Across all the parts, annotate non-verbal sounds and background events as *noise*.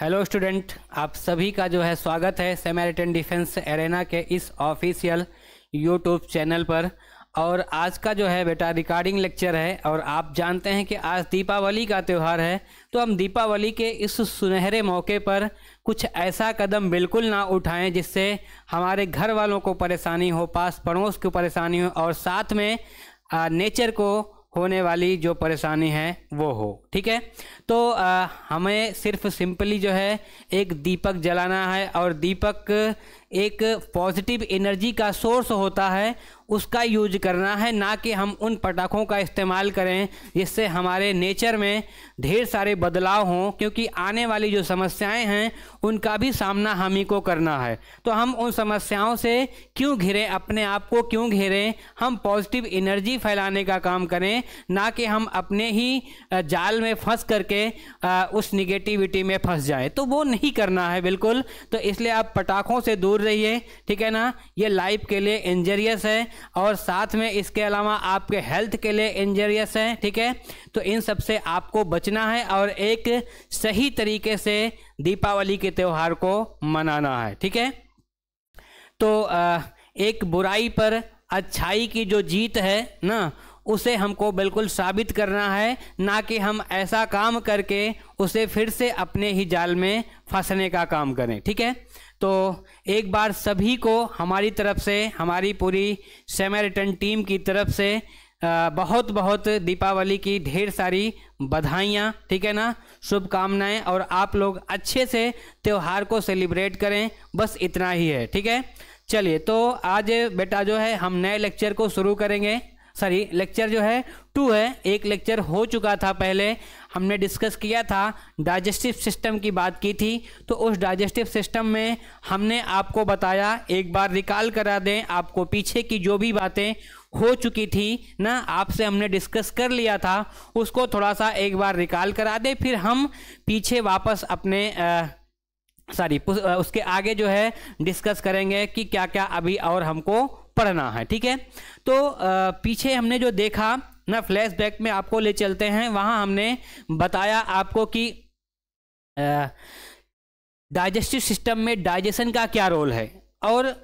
Hello student आप सभी का जो है स्वागत है सेमेरिटन डिफेंस एरेना के इस ऑफिशियल यूट्यूब चैनल पर और आज का जो है बेटा रिकॉर्डिंग लेक्चर है और आप जानते हैं कि आज दीपावली का त्यौहार है तो हम दीपावली के इस सुनहरे मौके पर कुछ ऐसा कदम बिल्कुल ना उठाएं जिससे हमारे घर वालों को परेशानी हो पास पड़ोस को परेशानी हो और साथ में नेचर को होने वाली जो परेशानी है वो हो ठीक है तो आ, हमें सिर्फ सिंपली जो है एक दीपक जलाना है और दीपक एक पॉजिटिव एनर्जी का सोर्स होता है उसका यूज करना है ना कि हम उन पटाखों का इस्तेमाल करें जिससे हमारे नेचर में ढेर सारे बदलाव हों क्योंकि आने वाली जो समस्याएं हैं उनका भी सामना हम ही को करना है तो हम उन समस्याओं से क्यों घिरें अपने आप को क्यों घेरें हम पॉजिटिव एनर्जी फैलाने का काम करें ना कि हम अपने ही जाल में फंस करके उस निगेटिविटी में फंस जाएँ तो वो नहीं करना है बिल्कुल तो इसलिए आप पटाखों से दूर दूर रहिए ठीक है ना ये लाइफ के लिए इंजरियस है और साथ में इसके अलावा आपके हेल्थ के लिए इंजरियस है ठीक है तो इन सब से आपको बचना है और एक सही तरीके से दीपावली के त्यौहार को मनाना है ठीक है तो एक बुराई पर अच्छाई की जो जीत है ना उसे हमको बिल्कुल साबित करना है ना कि हम ऐसा काम करके उसे फिर से अपने ही जाल में फंसने का काम करें ठीक है तो एक बार सभी को हमारी तरफ से हमारी पूरी सेमेरिटन टीम की तरफ से बहुत बहुत दीपावली की ढेर सारी बधाइयाँ ठीक है ना शुभकामनाएं और आप लोग अच्छे से त्यौहार को सेलिब्रेट करें बस इतना ही है ठीक है चलिए तो आज बेटा जो है हम नए लेक्चर को शुरू करेंगे सॉरी लेक्चर जो है टू है एक लेक्चर हो चुका था पहले हमने डिस्कस किया था डाइजेस्टिव सिस्टम की बात की थी तो उस डाइजेस्टिव सिस्टम में हमने आपको बताया एक बार रिकॉल करा दें आपको पीछे की जो भी बातें हो चुकी थी ना आपसे हमने डिस्कस कर लिया था उसको थोड़ा सा एक बार रिकॉल करा दें फिर हम पीछे वापस अपने आ, सॉरी उसके आगे जो है डिस्कस करेंगे कि क्या क्या अभी और हमको पढ़ना है ठीक है तो पीछे हमने जो देखा ना फ्लैशबैक में आपको ले चलते हैं वहाँ हमने बताया आपको कि डाइजेस्टिव सिस्टम में डाइजेशन का क्या रोल है और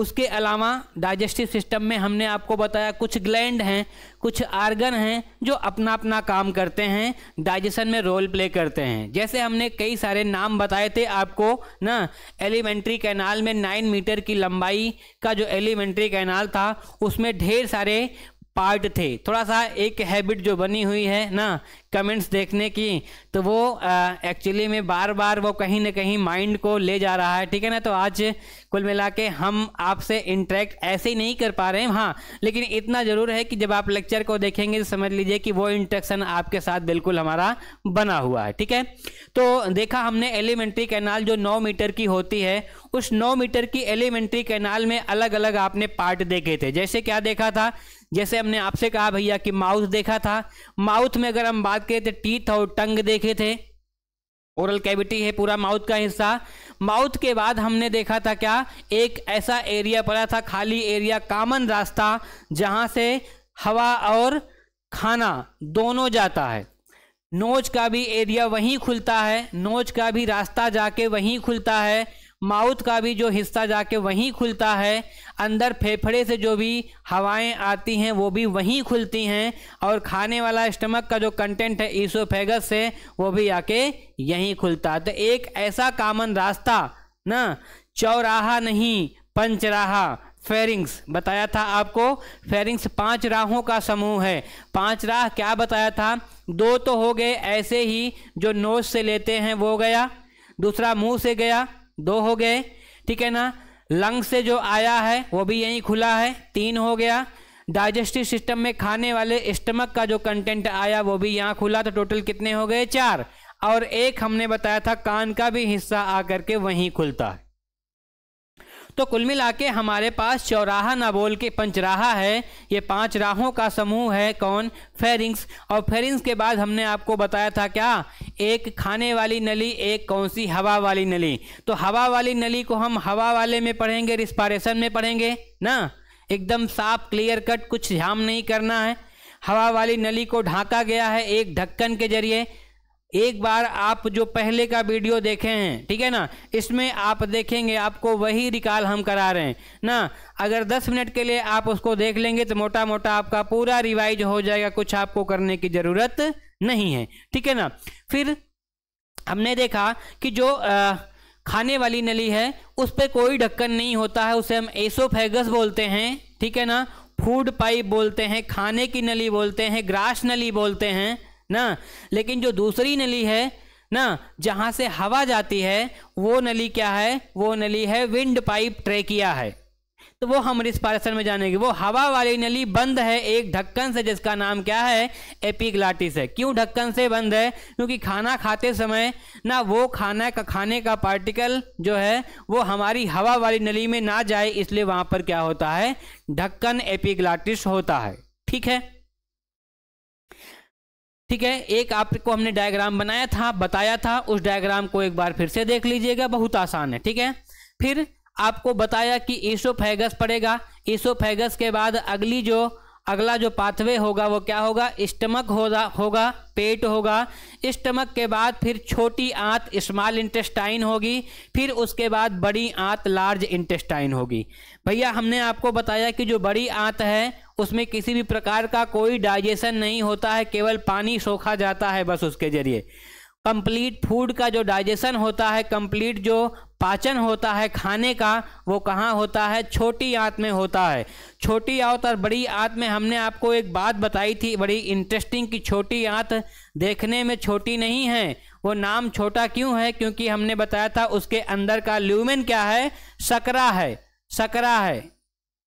उसके अलावा डाइजेस्टिव सिस्टम में हमने आपको बताया कुछ ग्लैंड हैं कुछ आर्गन हैं जो अपना अपना काम करते हैं डाइजेशन में रोल प्ले करते हैं जैसे हमने कई सारे नाम बताए थे आपको ना एलिमेंट्री कैनाल में नाइन मीटर की लंबाई का जो एलिमेंट्री कैनाल था उसमें ढेर सारे पार्ट थे थोड़ा सा एक हैबिट जो बनी हुई है ना कमेंट्स देखने की तो वो एक्चुअली में बार बार वो कहीं ना कहीं माइंड को ले जा रहा है ठीक है ना तो आज कुल मिला के हम आपसे इंटरेक्ट ऐसे ही नहीं कर पा रहे हैं हाँ लेकिन इतना ज़रूर है कि जब आप लेक्चर को देखेंगे तो समझ लीजिए कि वो इंट्रैक्शन आपके साथ बिल्कुल हमारा बना हुआ है ठीक है तो देखा हमने एलिमेंट्री कैनाल जो नौ मीटर की होती है उस नौ मीटर की एलिमेंट्री कैनाल में अलग अलग आपने पार्ट देखे थे जैसे क्या देखा था जैसे हमने आपसे कहा भैया कि माउथ देखा था माउथ में अगर हम बात करें तो टीथ और टंग देखे थे ओरल कैविटी है पूरा माउथ का हिस्सा माउथ के बाद हमने देखा था क्या एक ऐसा एरिया पड़ा था खाली एरिया कामन रास्ता जहां से हवा और खाना दोनों जाता है नोज का भी एरिया वहीं खुलता है नोज का भी रास्ता जाके वहीं खुलता है माउथ का भी जो हिस्सा जाके वहीं खुलता है अंदर फेफड़े से जो भी हवाएं आती हैं वो भी वहीं खुलती हैं और खाने वाला स्टमक का जो कंटेंट है ईसोफेगस से वो भी आके यहीं खुलता है तो एक ऐसा कामन रास्ता ना चौराहा नहीं पंचराहा फेरिंग्स बताया था आपको फेरिंग्स पांच राहों का समूह है पांच राह क्या बताया था दो तो हो गए ऐसे ही जो नोज से लेते हैं वो गया दूसरा मुंह से गया दो हो गए ठीक है ना लंग से जो आया है वो भी यहीं खुला है तीन हो गया डाइजेस्टिव सिस्टम में खाने वाले स्टमक का जो कंटेंट आया वो भी यहाँ खुला तो टोटल कितने हो गए चार और एक हमने बताया था कान का भी हिस्सा आकर के वहीं खुलता है तो कुल मिला के हमारे पास चौराहा ना बोल के पंचराहा है ये पांच राहों का समूह है कौन फेरिंग्स और फेरिंग्स के बाद हमने आपको बताया था क्या एक खाने वाली नली एक कौन सी हवा वाली नली तो हवा वाली नली को हम हवा वाले में पढ़ेंगे रिस्पारेशन में पढ़ेंगे ना एकदम साफ क्लियर कट कुछ झाम नहीं करना है हवा वाली नली को ढांका गया है एक ढक्कन के जरिए एक बार आप जो पहले का वीडियो देखे हैं ठीक है ना इसमें आप देखेंगे आपको वही रिकॉल हम करा रहे हैं ना अगर 10 मिनट के लिए आप उसको देख लेंगे तो मोटा मोटा आपका पूरा रिवाइज हो जाएगा कुछ आपको करने की ज़रूरत नहीं है ठीक है ना फिर हमने देखा कि जो आ, खाने वाली नली है उस पर कोई ढक्कन नहीं होता है उसे हम एसोफेगस बोलते हैं ठीक है ना फूड पाइप बोलते हैं खाने की नली बोलते हैं ग्रास नली बोलते हैं ना लेकिन जो दूसरी नली है ना जहाँ से हवा जाती है वो नली क्या है वो नली है विंड पाइप ट्रेकिया है तो वो हम रिस्पायरेशन में जानेंगे वो हवा वाली नली बंद है एक ढक्कन से जिसका नाम क्या है एपिग्लाटिस है क्यों ढक्कन से बंद है क्योंकि खाना खाते समय ना वो खाना का खाने का पार्टिकल जो है वो हमारी हवा वाली नली में ना जाए इसलिए वहां पर क्या होता है ढक्कन एपिग्लाटिस होता है ठीक है ठीक है एक आपको हमने डायग्राम बनाया था बताया था उस डायग्राम को एक बार फिर से देख लीजिएगा बहुत आसान है ठीक है फिर आपको बताया कि ईसोफेगस पड़ेगा ईसोफेगस के बाद अगली जो अगला जो पाथवे होगा वो क्या होगा स्टमक होगा होगा पेट होगा स्टमक के बाद फिर छोटी आंत स्मॉल इंटेस्टाइन होगी फिर उसके बाद बड़ी आंत लार्ज इंटेस्टाइन होगी भैया हमने आपको बताया कि जो बड़ी आंत है उसमें किसी भी प्रकार का कोई डाइजेशन नहीं होता है केवल पानी सोखा जाता है बस उसके जरिए कंप्लीट फूड का जो डाइजेशन होता है कंप्लीट जो पाचन होता है खाने का वो कहाँ होता है छोटी आँत में होता है छोटी आँत और बड़ी आँत में हमने आपको एक बात बताई थी बड़ी इंटरेस्टिंग कि छोटी आँत देखने में छोटी नहीं है वो नाम छोटा क्यों है क्योंकि हमने बताया था उसके अंदर का ल्यूमेन क्या है सकरा है सकरा है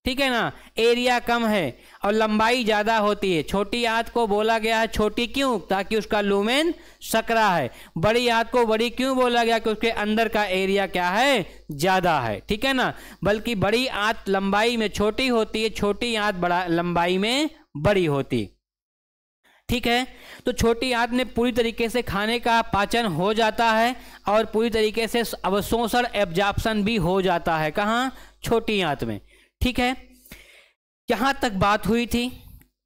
ठीक है ना एरिया कम है और लंबाई ज़्यादा होती है छोटी आंत को बोला गया है छोटी क्यों ताकि उसका लूमेन सकरा है बड़ी आंत को बड़ी क्यों बोला गया कि उसके अंदर का एरिया क्या है ज़्यादा है ठीक है ना बल्कि बड़ी आंत लंबाई में छोटी होती है छोटी आंत बड़ा लंबाई में बड़ी होती ठीक है तो छोटी आंत में पूरी तरीके से खाने का पाचन हो जाता है और पूरी तरीके से अवशोषण एब्जॉर्प्शन भी हो जाता है कहाँ छोटी आंत में ठीक है यहाँ तक बात हुई थी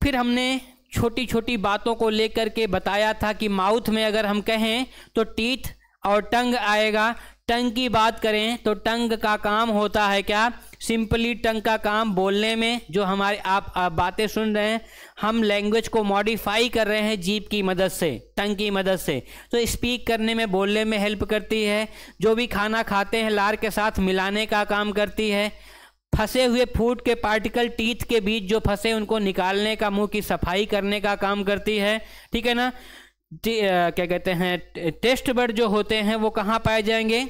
फिर हमने छोटी छोटी बातों को लेकर के बताया था कि माउथ में अगर हम कहें तो टीथ और टंग आएगा टंग की बात करें तो टंग का काम होता है क्या सिंपली टंग का काम बोलने में जो हमारे आप, आप बातें सुन रहे हैं हम लैंग्वेज को मॉडिफाई कर रहे हैं जीप की मदद से टंग की मदद से तो स्पीक करने में बोलने में हेल्प करती है जो भी खाना खाते हैं लार के साथ मिलाने का काम करती है फंसे हुए फूट के पार्टिकल टीथ के बीच जो फंसे उनको निकालने का मुंह की सफाई करने का काम करती है ठीक है ना आ, क्या कहते हैं टेस्ट बर्ड जो होते हैं वो कहाँ पाए जाएंगे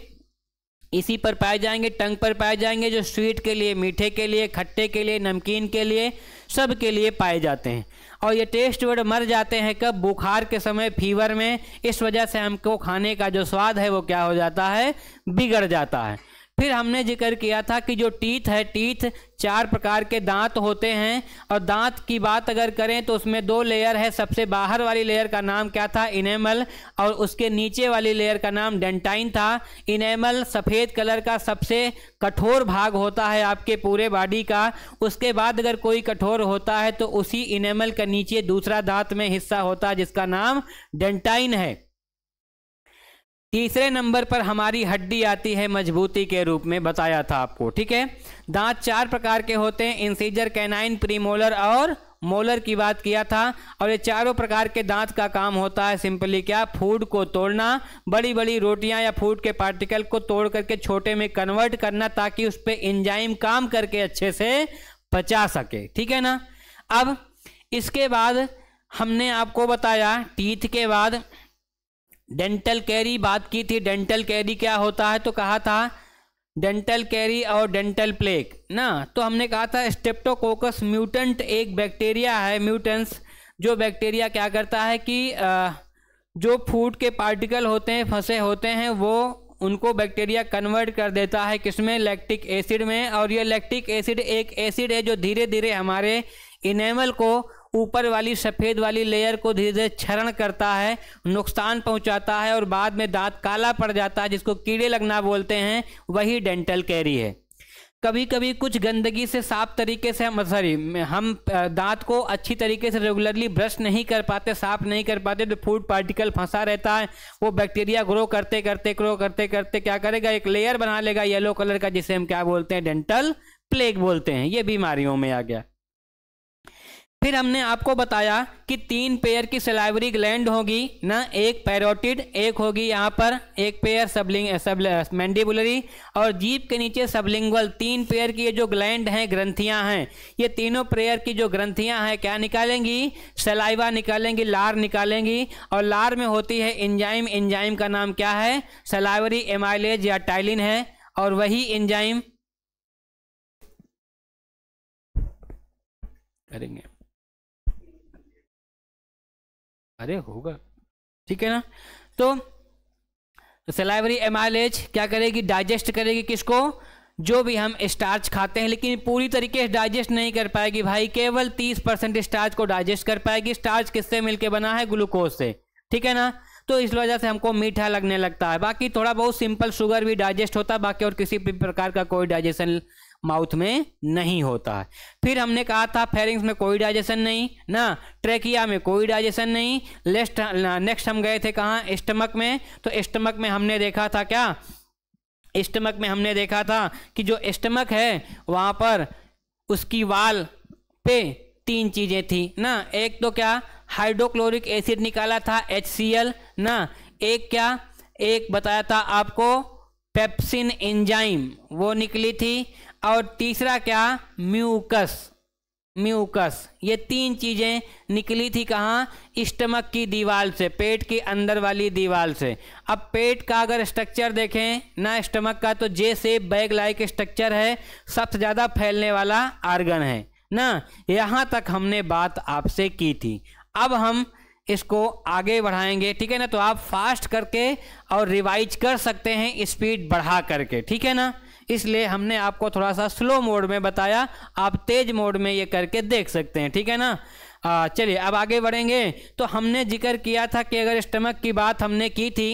इसी पर पाए जाएंगे टंग पर पाए जाएंगे जो स्वीट के लिए मीठे के लिए खट्टे के लिए नमकीन के लिए सब के लिए पाए जाते हैं और ये टेस्ट बर्ड मर जाते हैं कब बुखार के समय फीवर में इस वजह से हमको खाने का जो स्वाद है वो क्या हो जाता है बिगड़ जाता है फिर हमने जिक्र किया था कि जो टीथ है टीथ चार प्रकार के दांत होते हैं और दांत की बात अगर करें तो उसमें दो लेयर है सबसे बाहर वाली लेयर का नाम क्या था इनेमल और उसके नीचे वाली लेयर का नाम डेंटाइन था इनेमल सफ़ेद कलर का सबसे कठोर भाग होता है आपके पूरे बॉडी का उसके बाद अगर कोई कठोर होता है तो उसी इनेमल के नीचे दूसरा दांत में हिस्सा होता है जिसका नाम डेंटाइन है तीसरे नंबर पर हमारी हड्डी आती है मजबूती के रूप में बताया था आपको ठीक है दांत चार प्रकार के होते हैं इंसीजर कैनाइन प्रीमोलर और मोलर की बात किया था और ये चारों प्रकार के दांत का काम होता है सिंपली क्या फूड को तोड़ना बड़ी बड़ी रोटियां या फूड के पार्टिकल को तोड़ करके छोटे में कन्वर्ट करना ताकि उस पर इंजाइम काम करके अच्छे से पचा सके ठीक है ना अब इसके बाद हमने आपको बताया टीथ के बाद डेंटल कैरी बात की थी डेंटल कैरी क्या होता है तो कहा था डेंटल कैरी और डेंटल प्लेग ना तो हमने कहा था स्टेप्टोकोकस म्यूटेंट एक बैक्टीरिया है म्यूटेंस जो बैक्टीरिया क्या करता है कि आ, जो फूड के पार्टिकल होते हैं फंसे होते हैं वो उनको बैक्टीरिया कन्वर्ट कर देता है किसमें लैक्टिक एसिड में और ये लैक्टिक एसिड एक एसिड है जो धीरे धीरे हमारे इनेमल को ऊपर वाली सफ़ेद वाली लेयर को धीरे धीरे क्षरण करता है नुकसान पहुंचाता है और बाद में दांत काला पड़ जाता है जिसको कीड़े लगना बोलते हैं वही डेंटल कैरी है कभी कभी कुछ गंदगी से साफ तरीके से हम सॉरी हम दांत को अच्छी तरीके से रेगुलरली ब्रश नहीं कर पाते साफ नहीं कर पाते तो फूड पार्टिकल फंसा रहता है वो बैक्टीरिया ग्रो करते करते ग्रो करते करते क्या करेगा एक लेयर बना लेगा येलो कलर का जिसे हम क्या बोलते हैं डेंटल प्लेग बोलते हैं ये बीमारियों में आ गया फिर हमने आपको बताया कि तीन पेयर की सलाइवरी ग्लैंड होगी ना एक पैरोटिड एक होगी यहाँ पर एक पेयर सबलिंग सब मैंडिबुलरी और जीप के नीचे सबलिंगल तीन पेयर की ये जो ग्लैंड हैं ग्रंथियाँ हैं ये तीनों पेयर की जो ग्रंथियाँ हैं क्या निकालेंगी सलाइवा निकालेंगी लार निकालेंगी और लार में होती है इंजाइम इंजाइम का नाम क्या है सलाइवरी एमाइलेज या टाइलिन है और वही इंजाइम करेंगे अरे होगा ठीक है ना तो सलाइवरी एमाइलेज क्या करेगी डाइजेस्ट करेगी किसको जो भी हम स्टार्च खाते हैं लेकिन पूरी तरीके से डाइजेस्ट नहीं कर पाएगी भाई केवल 30 परसेंट स्टार्च को डाइजेस्ट कर पाएगी स्टार्च किससे मिलके बना है ग्लूकोज से ठीक है ना तो इस वजह से हमको मीठा लगने लगता है बाकी थोड़ा बहुत सिंपल शुगर भी डाइजेस्ट होता है बाकी और किसी भी प्रकार का कोई डाइजेशन माउथ में नहीं होता है फिर हमने कहा था फेरिंग्स में कोई डाइजेशन नहीं ना ट्रेकिया में कोई डाइजेशन नहीं लेस्ट नेक्स्ट हम गए थे कहाँ स्टमक में तो स्टमक में हमने देखा था क्या स्टमक में हमने देखा था कि जो स्टमक है वहाँ पर उसकी वाल पे तीन चीज़ें थी ना एक तो क्या हाइड्रोक्लोरिक एसिड निकाला था एच ना एक क्या एक बताया था आपको पेप्सिन एंजाइम वो निकली थी और तीसरा क्या म्यूकस म्यूकस ये तीन चीज़ें निकली थी कहाँ स्टमक की दीवार से पेट के अंदर वाली दीवार से अब पेट का अगर स्ट्रक्चर देखें ना स्टमक का तो जे से बैग लाइक स्ट्रक्चर है सबसे ज़्यादा फैलने वाला आर्गन है ना यहाँ तक हमने बात आपसे की थी अब हम इसको आगे बढ़ाएंगे ठीक है ना तो आप फास्ट करके और रिवाइज कर सकते हैं स्पीड बढ़ा करके ठीक है ना इसलिए हमने आपको थोड़ा सा स्लो मोड में बताया आप तेज मोड में ये करके देख सकते हैं ठीक है ना चलिए अब आगे बढ़ेंगे तो हमने जिक्र किया था कि अगर स्टमक की बात हमने की थी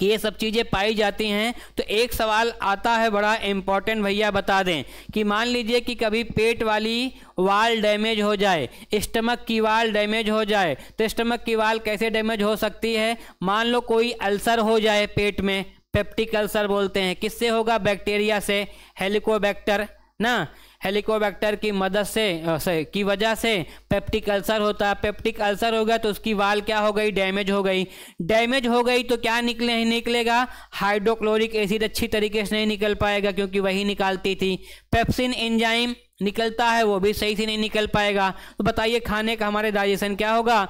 कि ये सब चीज़ें पाई जाती हैं तो एक सवाल आता है बड़ा इम्पॉर्टेंट भैया बता दें कि मान लीजिए कि कभी पेट वाली वाल डैमेज हो जाए स्टमक की वाल डैमेज हो जाए तो स्टमक की वाल कैसे डैमेज हो सकती है मान लो कोई अल्सर हो जाए पेट में पेप्टिक अल्सर बोलते हैं किससे होगा बैक्टीरिया से हेलिकोबैक्टर ना हेलिकोबैक्टर की मदद से, की वजह से पेप्टिक अल्सर होता है पेप्टिक अल्सर हो गया तो उसकी वाल क्या हो गई डैमेज हो गई डैमेज हो गई तो क्या निकले ही निकलेगा हाइड्रोक्लोरिक एसिड अच्छी तरीके से नहीं निकल पाएगा क्योंकि वही निकालती थी पेप्सिन एंजाइम निकलता है वो भी सही से नहीं निकल पाएगा तो बताइए खाने का हमारे डाइजेशन क्या होगा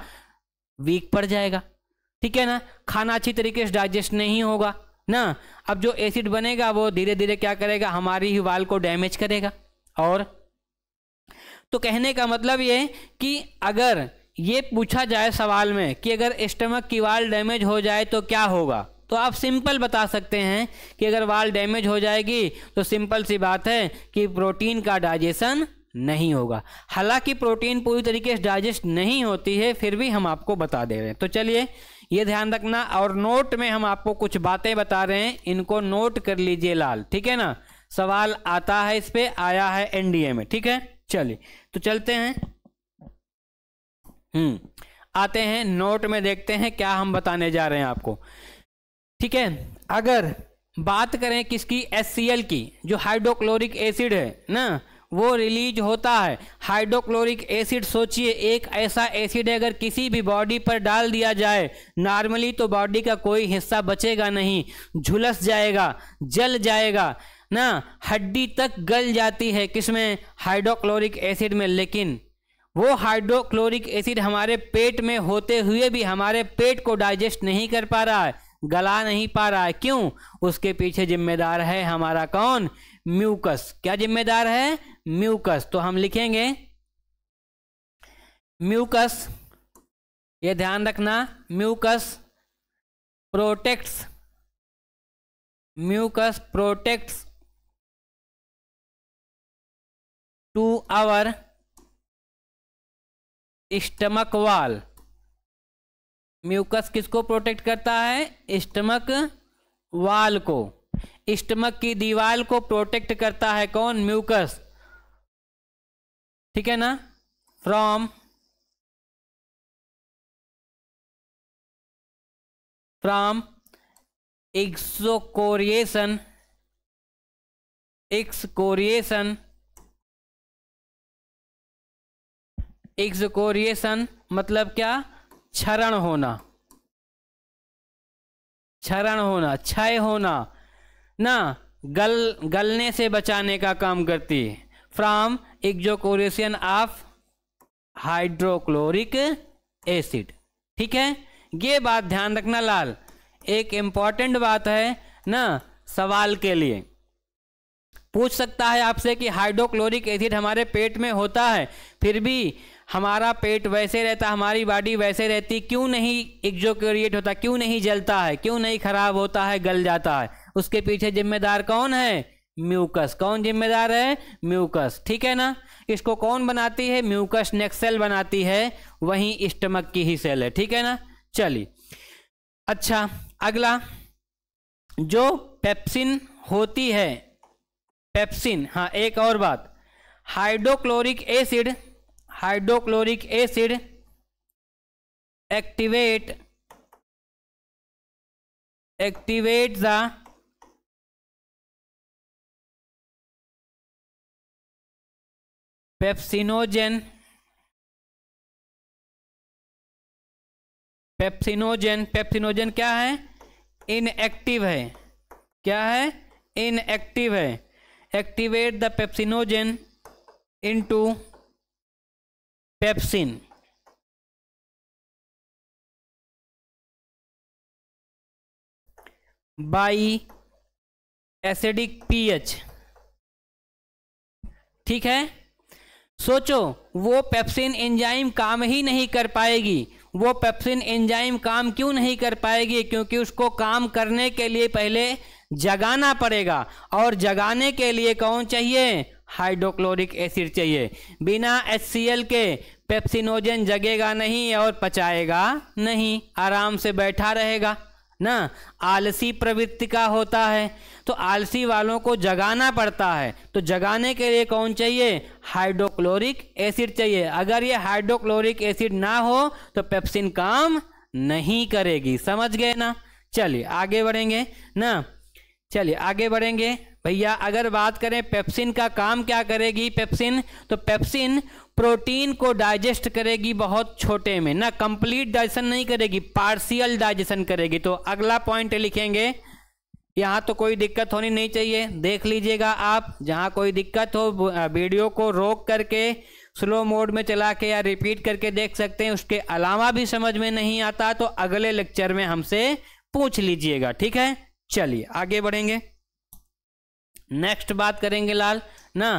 वीक पड़ जाएगा ठीक है ना खाना अच्छी तरीके से डाइजेस्ट नहीं होगा ना अब जो एसिड बनेगा वो धीरे धीरे क्या करेगा हमारी ही वाल को डैमेज करेगा और तो कहने का मतलब ये कि अगर ये पूछा जाए सवाल में कि अगर स्टमक की वाल डैमेज हो जाए तो क्या होगा तो आप सिंपल बता सकते हैं कि अगर वाल डैमेज हो जाएगी तो सिंपल सी बात है कि प्रोटीन का डाइजेशन नहीं होगा हालांकि प्रोटीन पूरी तरीके से डाइजेस्ट नहीं होती है फिर भी हम आपको बता दे रहे हैं तो चलिए ये ध्यान रखना और नोट में हम आपको कुछ बातें बता रहे हैं इनको नोट कर लीजिए लाल ठीक है ना सवाल आता है इस पर आया है एनडीए में ठीक है चलिए तो चलते हैं हम्म आते हैं नोट में देखते हैं क्या हम बताने जा रहे हैं आपको ठीक है अगर बात करें किसकी एस की जो हाइड्रोक्लोरिक एसिड है ना वो रिलीज होता है हाइड्रोक्लोरिक एसिड सोचिए एक ऐसा एसिड है अगर किसी भी बॉडी पर डाल दिया जाए नॉर्मली तो बॉडी का कोई हिस्सा बचेगा नहीं झुलस जाएगा जल जाएगा ना हड्डी तक गल जाती है किसमें हाइड्रोक्लोरिक एसिड में लेकिन वो हाइड्रोक्लोरिक एसिड हमारे पेट में होते हुए भी हमारे पेट को डाइजेस्ट नहीं कर पा रहा है गला नहीं पा रहा है क्यों उसके पीछे जिम्मेदार है हमारा कौन म्यूकस क्या जिम्मेदार है म्यूकस तो हम लिखेंगे म्यूकस ये ध्यान रखना mucus protects mucus protects to our stomach wall mucus किसको प्रोटेक्ट करता है स्टमक वाल को स्टमक की दीवार को प्रोटेक्ट करता है कौन म्यूकस ठीक है ना from from excoriation excoriation excoriation मतलब क्या क्षरण होना क्षरण होना क्षय होना ना गल गलने से बचाने का काम करती है from excoriation of hydrochloric acid ठीक है ये बात ध्यान रखना लाल एक इम्पॉर्टेंट बात है ना सवाल के लिए पूछ सकता है आपसे कि हाइड्रोक्लोरिक एसिड हमारे पेट में होता है फिर भी हमारा पेट वैसे रहता हमारी बॉडी वैसे रहती क्यों नहीं एग्जोक्योरिएट होता क्यों नहीं जलता है क्यों नहीं खराब होता है गल जाता है उसके पीछे जिम्मेदार कौन है म्यूकस कौन जिम्मेदार है म्यूकस ठीक है ना इसको कौन बनाती है म्यूकस नेक्सेल सेल बनाती है वहीं स्टमक की ही सेल है ठीक है ना चलिए अच्छा अगला जो पेप्सिन होती है पेप्सिन हाँ एक और बात hydrochloric acid hydrochloric acid activate activate the pepsinogen pepsinogen pepsinogen क्या है इनएक्टिव है क्या है इनएक्टिव है activate the pepsinogen into pepsin by acidic pH ठीक है सोचो वो पेप्सिन एंजाइम काम ही नहीं कर पाएगी वो पेप्सिन एंजाइम काम क्यों नहीं कर पाएगी क्योंकि उसको काम करने के लिए पहले जगाना पड़ेगा और जगाने के लिए कौन चाहिए हाइड्रोक्लोरिक एसिड चाहिए बिना एच के पेप्सिनोजन जगेगा नहीं और पचाएगा नहीं आराम से बैठा रहेगा ना आलसी प्रवृत्ति का होता है तो आलसी वालों को जगाना पड़ता है तो जगाने के लिए कौन चाहिए हाइड्रोक्लोरिक एसिड चाहिए अगर ये हाइड्रोक्लोरिक एसिड ना हो तो पेप्सिन काम नहीं करेगी समझ गए ना चलिए आगे बढ़ेंगे ना चलिए आगे बढ़ेंगे भैया अगर बात करें पेप्सिन का काम क्या करेगी पेप्सिन तो पेप्सिन प्रोटीन को डाइजेस्ट करेगी बहुत छोटे में ना कंप्लीट डाइजेशन नहीं करेगी पार्शियल डाइजेशन करेगी तो अगला पॉइंट लिखेंगे यहाँ तो कोई दिक्कत होनी नहीं चाहिए देख लीजिएगा आप जहाँ कोई दिक्कत हो वीडियो को रोक करके स्लो मोड में चला के या रिपीट करके देख सकते हैं उसके अलावा भी समझ में नहीं आता तो अगले लेक्चर में हमसे पूछ लीजिएगा ठीक है चलिए आगे बढ़ेंगे नेक्स्ट बात करेंगे लाल ना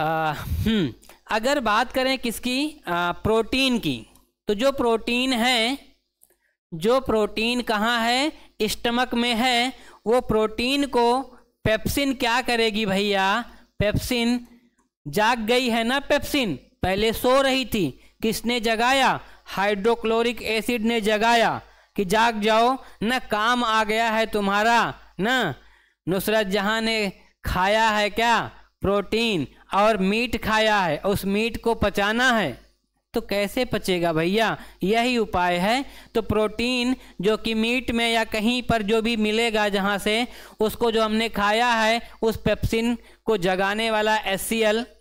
हम्म अगर बात करें किसकी आ, प्रोटीन की तो जो प्रोटीन है जो प्रोटीन कहाँ है स्टमक में है वो प्रोटीन को पेप्सिन क्या करेगी भैया पेप्सिन जाग गई है ना पेप्सिन पहले सो रही थी किसने जगाया हाइड्रोक्लोरिक एसिड ने जगाया कि जाग जाओ ना काम आ गया है तुम्हारा ना नुसरत जहाँ ने खाया है क्या प्रोटीन और मीट खाया है उस मीट को पचाना है तो कैसे पचेगा भैया यही उपाय है तो प्रोटीन जो कि मीट में या कहीं पर जो भी मिलेगा जहाँ से उसको जो हमने खाया है उस पेप्सिन को जगाने वाला एस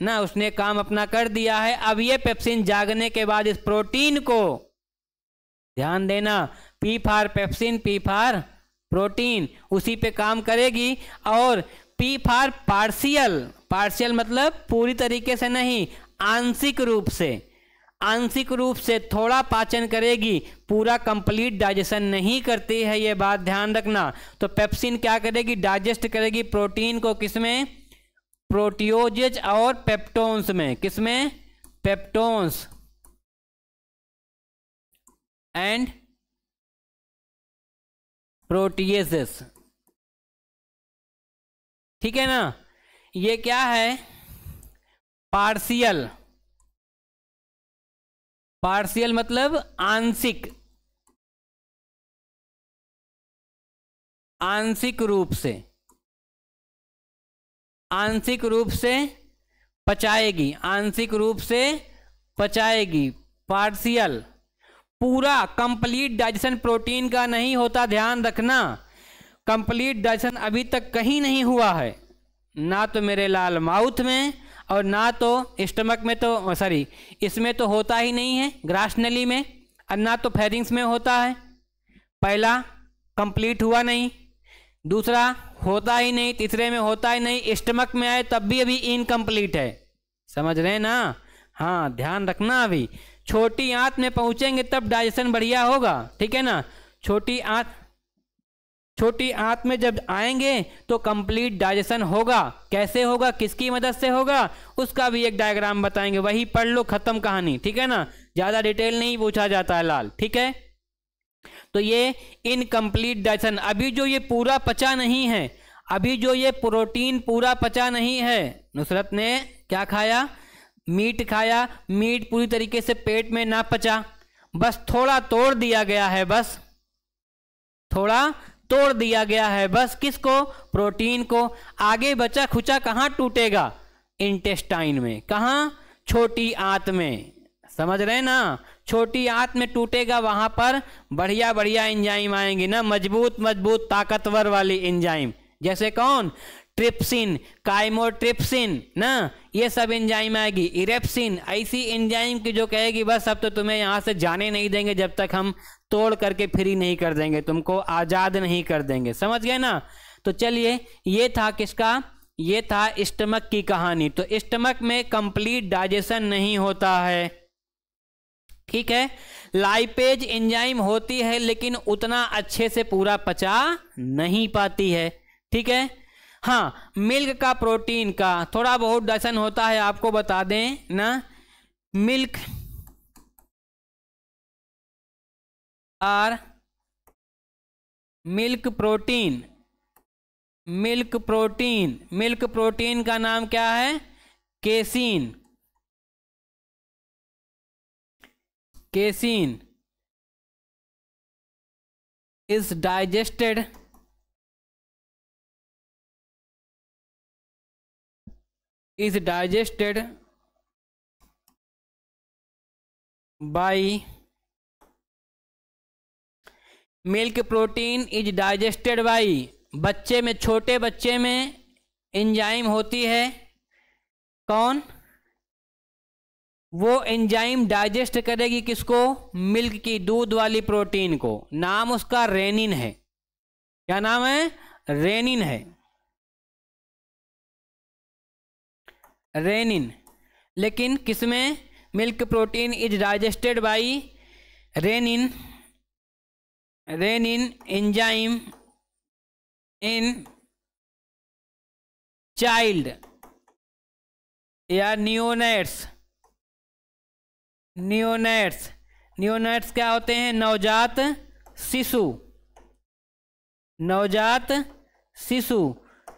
ना उसने काम अपना कर दिया है अब ये पेप्सिन जागने के बाद इस प्रोटीन को ध्यान देना P for pepsin P for protein उसी पे काम करेगी और पी फार पार्शियल पार्शियल मतलब पूरी तरीके से नहीं आंशिक रूप से आंशिक रूप से थोड़ा पाचन करेगी पूरा कंप्लीट डाइजेशन नहीं करती है ये बात ध्यान रखना तो पेप्सिन क्या करेगी डाइजेस्ट करेगी प्रोटीन को किसमें प्रोटियोज और पेप्टोन्स में किसमें पेप्टोन्स एंड प्रोटीएसिस ठीक है ना ये क्या है पार्शियल पार्शियल मतलब आंशिक आंशिक रूप से आंशिक रूप से पचाएगी आंशिक रूप से पचाएगी पार्शियल पूरा कंप्लीट डाइजेशन प्रोटीन का नहीं होता ध्यान रखना कंप्लीट डाइजेशन अभी तक कहीं नहीं हुआ है ना तो मेरे लाल माउथ में और ना तो स्टमक में तो सॉरी इसमें तो होता ही नहीं है ग्रास नली में और ना तो फेरिंग्स में होता है पहला कंप्लीट हुआ नहीं दूसरा होता ही नहीं तीसरे में होता ही नहीं स्टमक में आए तब भी अभी इनकम्प्लीट है समझ रहे हैं ना हाँ ध्यान रखना अभी छोटी आंत में पहुंचेंगे तब डाइजेशन बढ़िया होगा ठीक है ना छोटी आंत छोटी आंत में जब आएंगे तो कंप्लीट डाइजेशन होगा कैसे होगा किसकी मदद से होगा उसका भी एक डायग्राम बताएंगे वही पढ़ लो खत्म कहानी ठीक है ना ज़्यादा डिटेल नहीं पूछा जाता है लाल ठीक है तो ये इनकम्प्लीट डाइजेशन अभी जो ये पूरा पचा नहीं है अभी जो ये प्रोटीन पूरा पचा नहीं है नुसरत ने क्या खाया मीट खाया मीट पूरी तरीके से पेट में ना पचा बस थोड़ा तोड़ दिया गया है बस थोड़ा तोड़ दिया गया है बस किसको प्रोटीन को आगे बचा खुचा कहाँ टूटेगा इंटेस्टाइन में कहाँ छोटी आंत में समझ रहे ना छोटी आंत में टूटेगा वहां पर बढ़िया बढ़िया एंजाइम आएंगी ना मजबूत मजबूत ताकतवर वाली इंजाइम जैसे कौन ट्रिप्सिन काइमोट्रिप्सिन ना ये सब एंजाइम आएगी इरेप्सिन ऐसी एंजाइम की जो कहेगी बस अब तो तुम्हें यहाँ से जाने नहीं देंगे जब तक हम तोड़ करके फ्री नहीं कर देंगे तुमको आज़ाद नहीं कर देंगे समझ गए ना तो चलिए ये था किसका ये था स्टमक की कहानी तो स्टमक में कंप्लीट डाइजेशन नहीं होता है ठीक है लाइपेज एंजाइम होती है लेकिन उतना अच्छे से पूरा पचा नहीं पाती है ठीक है हाँ मिल्क का प्रोटीन का थोड़ा बहुत दर्शन होता है आपको बता दें ना milk or milk protein milk protein milk protein का नाम क्या है casein casein is digested is digested by milk protein is digested by बच्चे में छोटे बच्चे में एंजाइम होती है कौन वो एंजाइम डाइजेस्ट करेगी किसको मिल्क की दूध वाली प्रोटीन को नाम उसका रेनिन है क्या नाम है रेनिन है रेनिन लेकिन किसमें milk protein is digested by rennin rennin enzyme in child या न्योनेट्स न्योनेट्स न्योनेट्स क्या होते हैं नवजात शिशु नवजात शिशु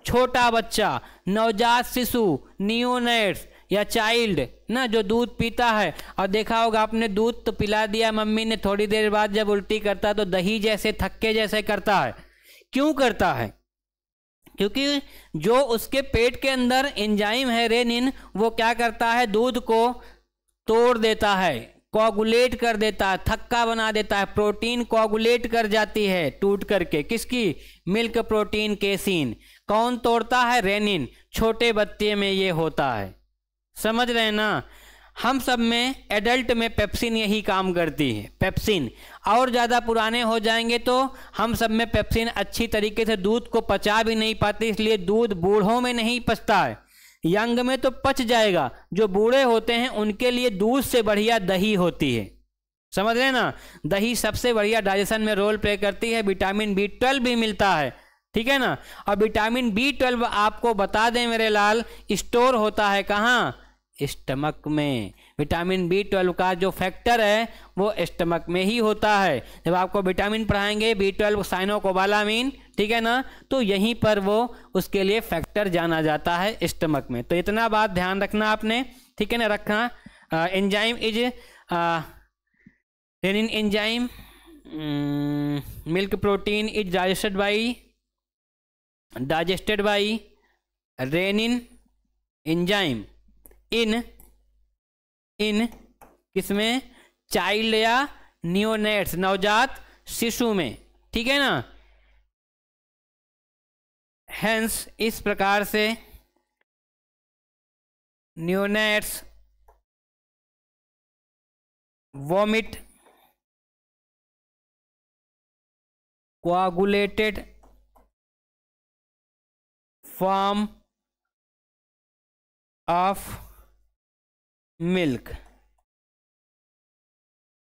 छोटा बच्चा नवजात शिशु न्यूनेट्स या चाइल्ड ना जो दूध पीता है और देखा होगा आपने दूध तो पिला दिया मम्मी ने थोड़ी देर बाद जब उल्टी करता तो दही जैसे थक्के जैसे करता है क्यों करता है क्योंकि जो उसके पेट के अंदर एंजाइम है रेनिन वो क्या करता है दूध को तोड़ देता है कोगुलेट कर देता है थक्का बना देता है प्रोटीन कोगुलेट कर जाती है टूट करके किसकी मिल्क प्रोटीन केसिन कौन तोड़ता है रेनिन छोटे बत्ते में ये होता है समझ रहे ना हम सब में एडल्ट में पेप्सिन यही काम करती है पेप्सिन और ज़्यादा पुराने हो जाएंगे तो हम सब में पेप्सिन अच्छी तरीके से दूध को पचा भी नहीं पाती इसलिए दूध बूढ़ों में नहीं पचता है यंग में तो पच जाएगा जो बूढ़े होते हैं उनके लिए दूध से बढ़िया दही होती है समझ रहे ना दही सबसे बढ़िया डाइजेशन में रोल प्ले करती है विटामिन बी ट्वेल्व भी मिलता है ठीक है ना और विटामिन बी ट्वेल्व आपको बता दें मेरे लाल स्टोर होता है कहाँ स्टमक में विटामिन बी ट्वेल्व का जो फैक्टर है वो स्टमक में ही होता है जब आपको विटामिन पढ़ाएंगे बी ट्वेल्व साइनोकोबालामीन ठीक है ना तो यहीं पर वो उसके लिए फैक्टर जाना जाता है स्टमक में तो इतना बात ध्यान रखना आपने ठीक है ना रखना enzyme is rennin enzyme milk protein is digested by digested by rennin enzyme in in किसमें चाइल्ड या न्योनेट्स नवजात शिशु में ठीक है ना हैंस इस प्रकार से neonates vomit coagulated form of milk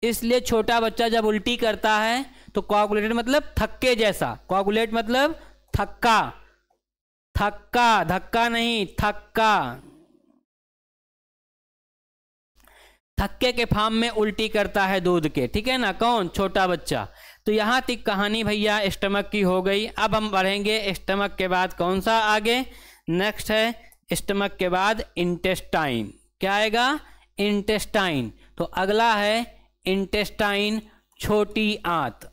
इसलिए छोटा बच्चा जब उल्टी करता है तो कोगुलेटेड मतलब थक्के जैसा कोगुलेट मतलब थक्का थक्का धक्का नहीं थक्का थक्के के फार्म में उल्टी करता है दूध के ठीक है ना कौन छोटा बच्चा तो यहां तक कहानी भैया स्टमक की हो गई अब हम बढ़ेंगे स्टमक के बाद कौन सा आगे नेक्स्ट है स्टमक के बाद इंटेस्टाइन क्या आएगा इंटेस्टाइन तो अगला है इंटेस्टाइन छोटी आंत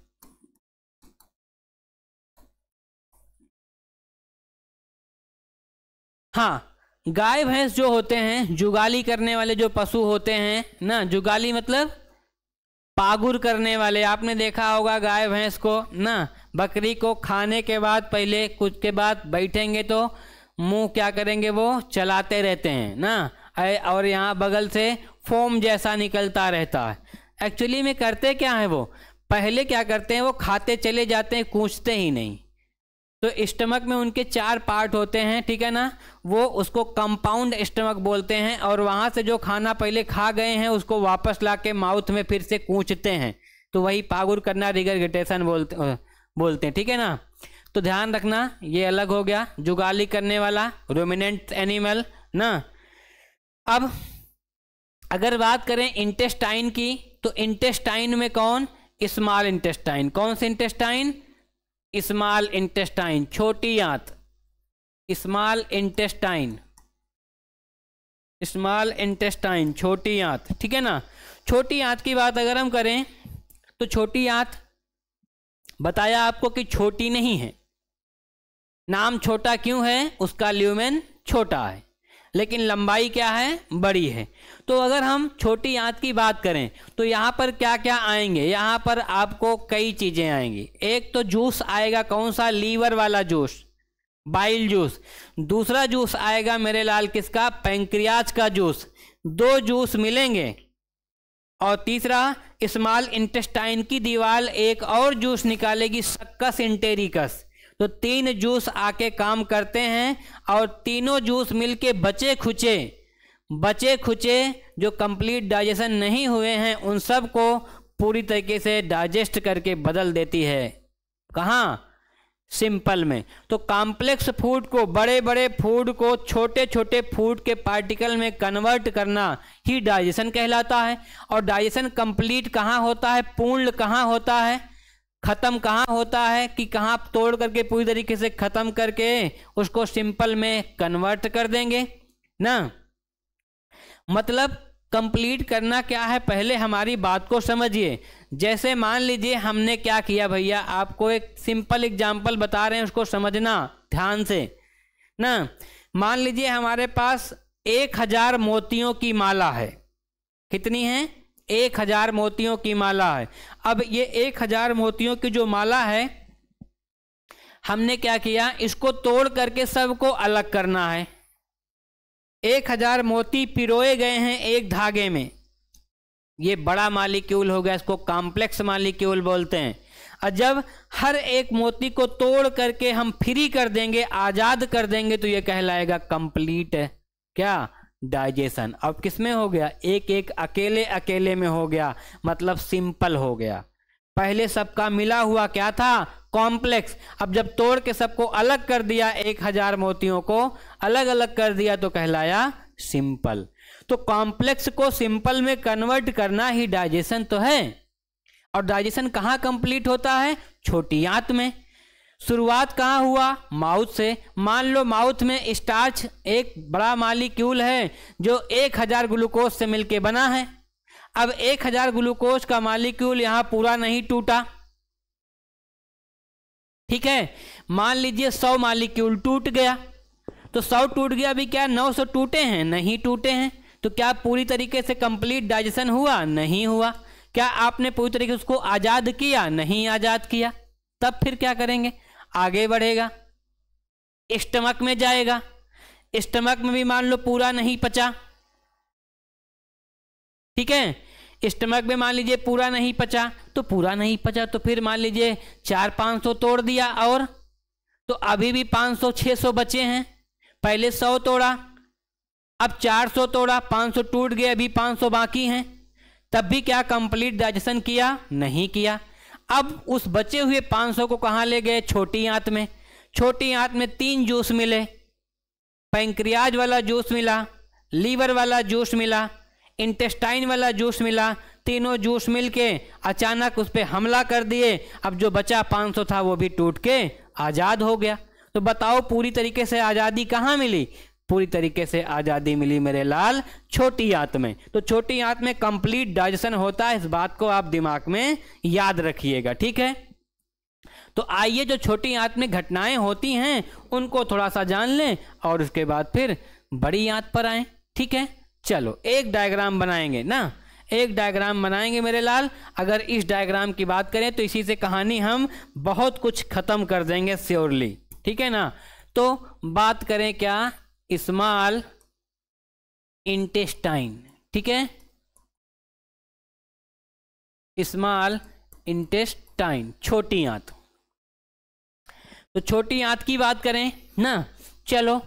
हाँ गाय भैंस जो होते हैं जुगाली करने वाले जो पशु होते हैं ना जुगाली मतलब पागुर करने वाले आपने देखा होगा गाय भैंस को ना बकरी को खाने के बाद पहले कुछ के बाद बैठेंगे तो मुंह क्या करेंगे वो चलाते रहते हैं ना और यहाँ बगल से फोम जैसा निकलता रहता है एक्चुअली में करते क्या है वो पहले क्या करते हैं वो खाते चले जाते हैं कूचते ही नहीं तो स्टमक में उनके चार पार्ट होते हैं ठीक है ना वो उसको कंपाउंड स्टमक बोलते हैं और वहाँ से जो खाना पहले खा गए हैं उसको वापस ला के माउथ में फिर से कूचते हैं तो वही पागुर करना रिगरगिटेशन बोलते बोलते हैं ठीक है ना तो ध्यान रखना ये अलग हो गया जुगाली करने वाला रोमिनेंट एनिमल ना अब अगर बात करें इंटेस्टाइन की तो इंटेस्टाइन में कौन स्मॉल इंटेस्टाइन कौन से इंटेस्टाइन स्मॉल इंटेस्टाइन छोटी आंत स्मॉल इंटेस्टाइन स्मॉल इंटेस्टाइन छोटी आंत ठीक है ना छोटी आंत की बात अगर हम करें तो छोटी आंत बताया आपको कि छोटी नहीं है नाम छोटा क्यों है उसका ल्यूमेन छोटा है लेकिन लंबाई क्या है बड़ी है तो अगर हम छोटी आंत की बात करें तो यहाँ पर क्या क्या आएंगे यहाँ पर आपको कई चीज़ें आएंगी एक तो जूस आएगा कौन सा लीवर वाला जूस बाइल जूस दूसरा जूस आएगा मेरे लाल किसका पेंक्रियाज का जूस दो जूस मिलेंगे और तीसरा स्मॉल इंटेस्टाइन की दीवार एक और जूस निकालेगी सक्कस इंटेरिकस तो तीन जूस आके काम करते हैं और तीनों जूस मिलके बचे खुचे बचे खुचे जो कंप्लीट डाइजेशन नहीं हुए हैं उन सब को पूरी तरीके से डाइजेस्ट करके बदल देती है कहाँ सिंपल में तो कॉम्प्लेक्स फूड को बड़े बड़े फूड को छोटे छोटे फूड के पार्टिकल में कन्वर्ट करना ही डाइजेशन कहलाता है और डाइजेशन कंप्लीट कहाँ होता है पूर्ण कहाँ होता है ख़त्म कहाँ होता है कि कहाँ तोड़ करके पूरी तरीके से ख़त्म करके उसको सिंपल में कन्वर्ट कर देंगे ना मतलब कंप्लीट करना क्या है पहले हमारी बात को समझिए जैसे मान लीजिए हमने क्या किया भैया आपको एक सिंपल एग्जाम्पल बता रहे हैं उसको समझना ध्यान से ना मान लीजिए हमारे पास एक हजार मोतियों की माला है कितनी है एक हजार मोतियों की माला है अब ये एक हजार मोतियों की जो माला है हमने क्या किया इसको तोड़ करके सबको अलग करना है एक हजार मोती पिरोए गए हैं एक धागे में ये बड़ा मालिक्यूल हो गया इसको कॉम्प्लेक्स मालिक्यूल बोलते हैं और जब हर एक मोती को तोड़ करके हम फ्री कर देंगे आजाद कर देंगे तो ये कहलाएगा कंप्लीट क्या डाइजेशन अब किसमें हो गया एक एक अकेले अकेले में हो गया मतलब सिंपल हो गया पहले सबका मिला हुआ क्या था कॉम्प्लेक्स अब जब तोड़ के सबको अलग कर दिया एक हजार मोतियों को अलग अलग कर दिया तो कहलाया सिंपल तो कॉम्प्लेक्स को सिंपल में कन्वर्ट करना ही डाइजेशन तो है और डाइजेशन कहाँ कंप्लीट होता है छोटी आंत में शुरुआत कहाँ हुआ माउथ से मान लो माउथ में स्टार्च एक बड़ा मालिक्यूल है जो एक हजार ग्लूकोज से मिलके बना है अब एक हजार ग्लूकोज का मालिक्यूल यहां पूरा नहीं टूटा ठीक है मान लीजिए सौ मालिक्यूल टूट गया तो सौ टूट गया अभी क्या नौ सौ टूटे हैं नहीं टूटे हैं तो क्या पूरी तरीके से कंप्लीट डाइजेशन हुआ नहीं हुआ क्या आपने पूरी तरीके से उसको आज़ाद किया नहीं आज़ाद किया तब फिर क्या करेंगे आगे बढ़ेगा स्टमक में जाएगा स्टमक में भी मान लो पूरा नहीं पचा ठीक है स्टमक में मान लीजिए पूरा नहीं पचा तो पूरा नहीं पचा तो फिर मान लीजिए चार पाँच सौ तोड़ दिया और तो अभी भी पाँच सौ छः सौ बचे हैं पहले सौ तोड़ा अब चार सौ तोड़ा पाँच सौ टूट गए अभी पाँच सौ बाकी हैं तब भी क्या कंप्लीट डाइजेशन किया नहीं किया अब उस बचे हुए सौ को कहाँ ले गए छोटी आंत में छोटी आंत में तीन जूस मिले पैंक्रियाज वाला जूस मिला लीवर वाला जूस मिला इंटेस्टाइन वाला जूस मिला तीनों जूस मिल के अचानक उस पर हमला कर दिए अब जो बचा 500 था वो भी टूट के आज़ाद हो गया तो बताओ पूरी तरीके से आज़ादी कहाँ मिली पूरी तरीके से आज़ादी मिली मेरे लाल छोटी आंत में तो छोटी आंत में कंप्लीट डाइजेशन होता है इस बात को आप दिमाग में याद रखिएगा ठीक है तो आइए जो छोटी आंत में घटनाएं होती हैं उनको थोड़ा सा जान लें और उसके बाद फिर बड़ी आंत पर आए ठीक है चलो एक डायग्राम बनाएंगे ना एक डायग्राम बनाएंगे मेरे लाल अगर इस डायग्राम की बात करें तो इसी से कहानी हम बहुत कुछ ख़त्म कर देंगे श्योरली ठीक है ना तो बात करें क्या स्मॉल इंटेस्टाइन ठीक है स्मॉल इंटेस्टाइन छोटी आंत तो छोटी आंत की बात करें ना चलो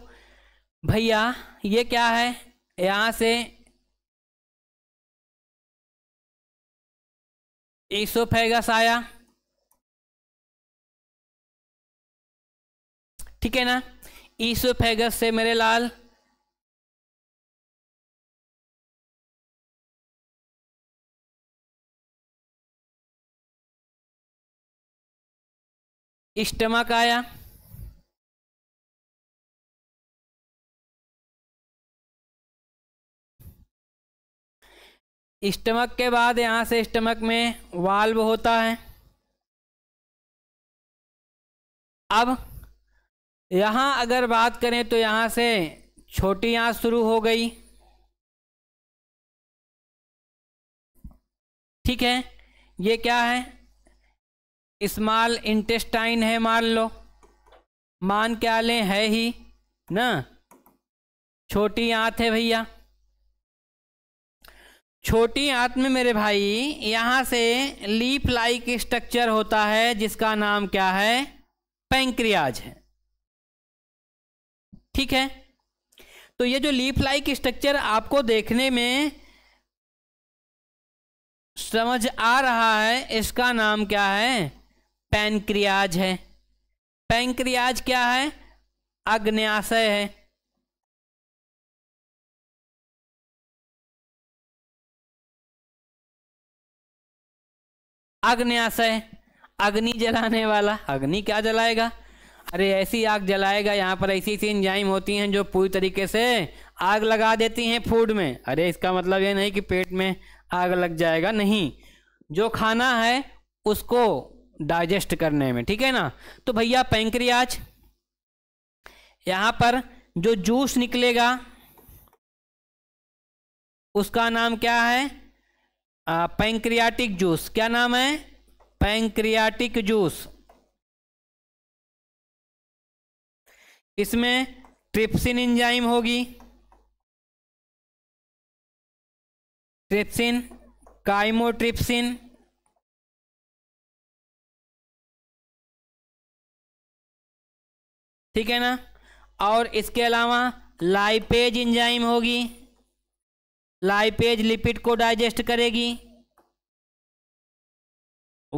भैया ये क्या है यहां से ईसोफेगस आया ठीक है ना ईसोफेगस से मेरे लाल स्टमक आया स्टमक के बाद यहाँ से स्टमक में वाल्व होता है अब यहाँ अगर बात करें तो यहाँ से छोटी आँत शुरू हो गई ठीक है ये क्या है स्मॉल इंटेस्टाइन है मान लो मान क्या लें है ही ना छोटी आँत है भैया छोटी आंत में मेरे भाई यहाँ से लीप लाइक स्ट्रक्चर होता है जिसका नाम क्या है पैंक्रियाज है ठीक है तो ये जो लीफ लाइक स्ट्रक्चर आपको देखने में समझ आ रहा है इसका नाम क्या है पैंक्रियाज है पैंक्रियाज क्या है अग्न्याशय है अग्न्याशय अग्नि जलाने वाला अग्नि क्या जलाएगा अरे ऐसी आग जलाएगा यहाँ पर ऐसी ऐसी इंजाइम होती हैं जो पूरी तरीके से आग लगा देती हैं फूड में अरे इसका मतलब ये नहीं कि पेट में आग लग जाएगा नहीं जो खाना है उसको डाइजेस्ट करने में ठीक है ना तो भैया पैंक्रियाज यहाँ पर जो जूस निकलेगा उसका नाम क्या है पैंक्रियाटिक जूस क्या नाम है पैंक्रियाटिक जूस इसमें ट्रिप्सिन इंजाइम होगी ट्रिप्सिन काइमोट्रिप्सिन ठीक है ना और इसके अलावा लाइपेज इंजाइम होगी लाइपेज लिपिड को डाइजेस्ट करेगी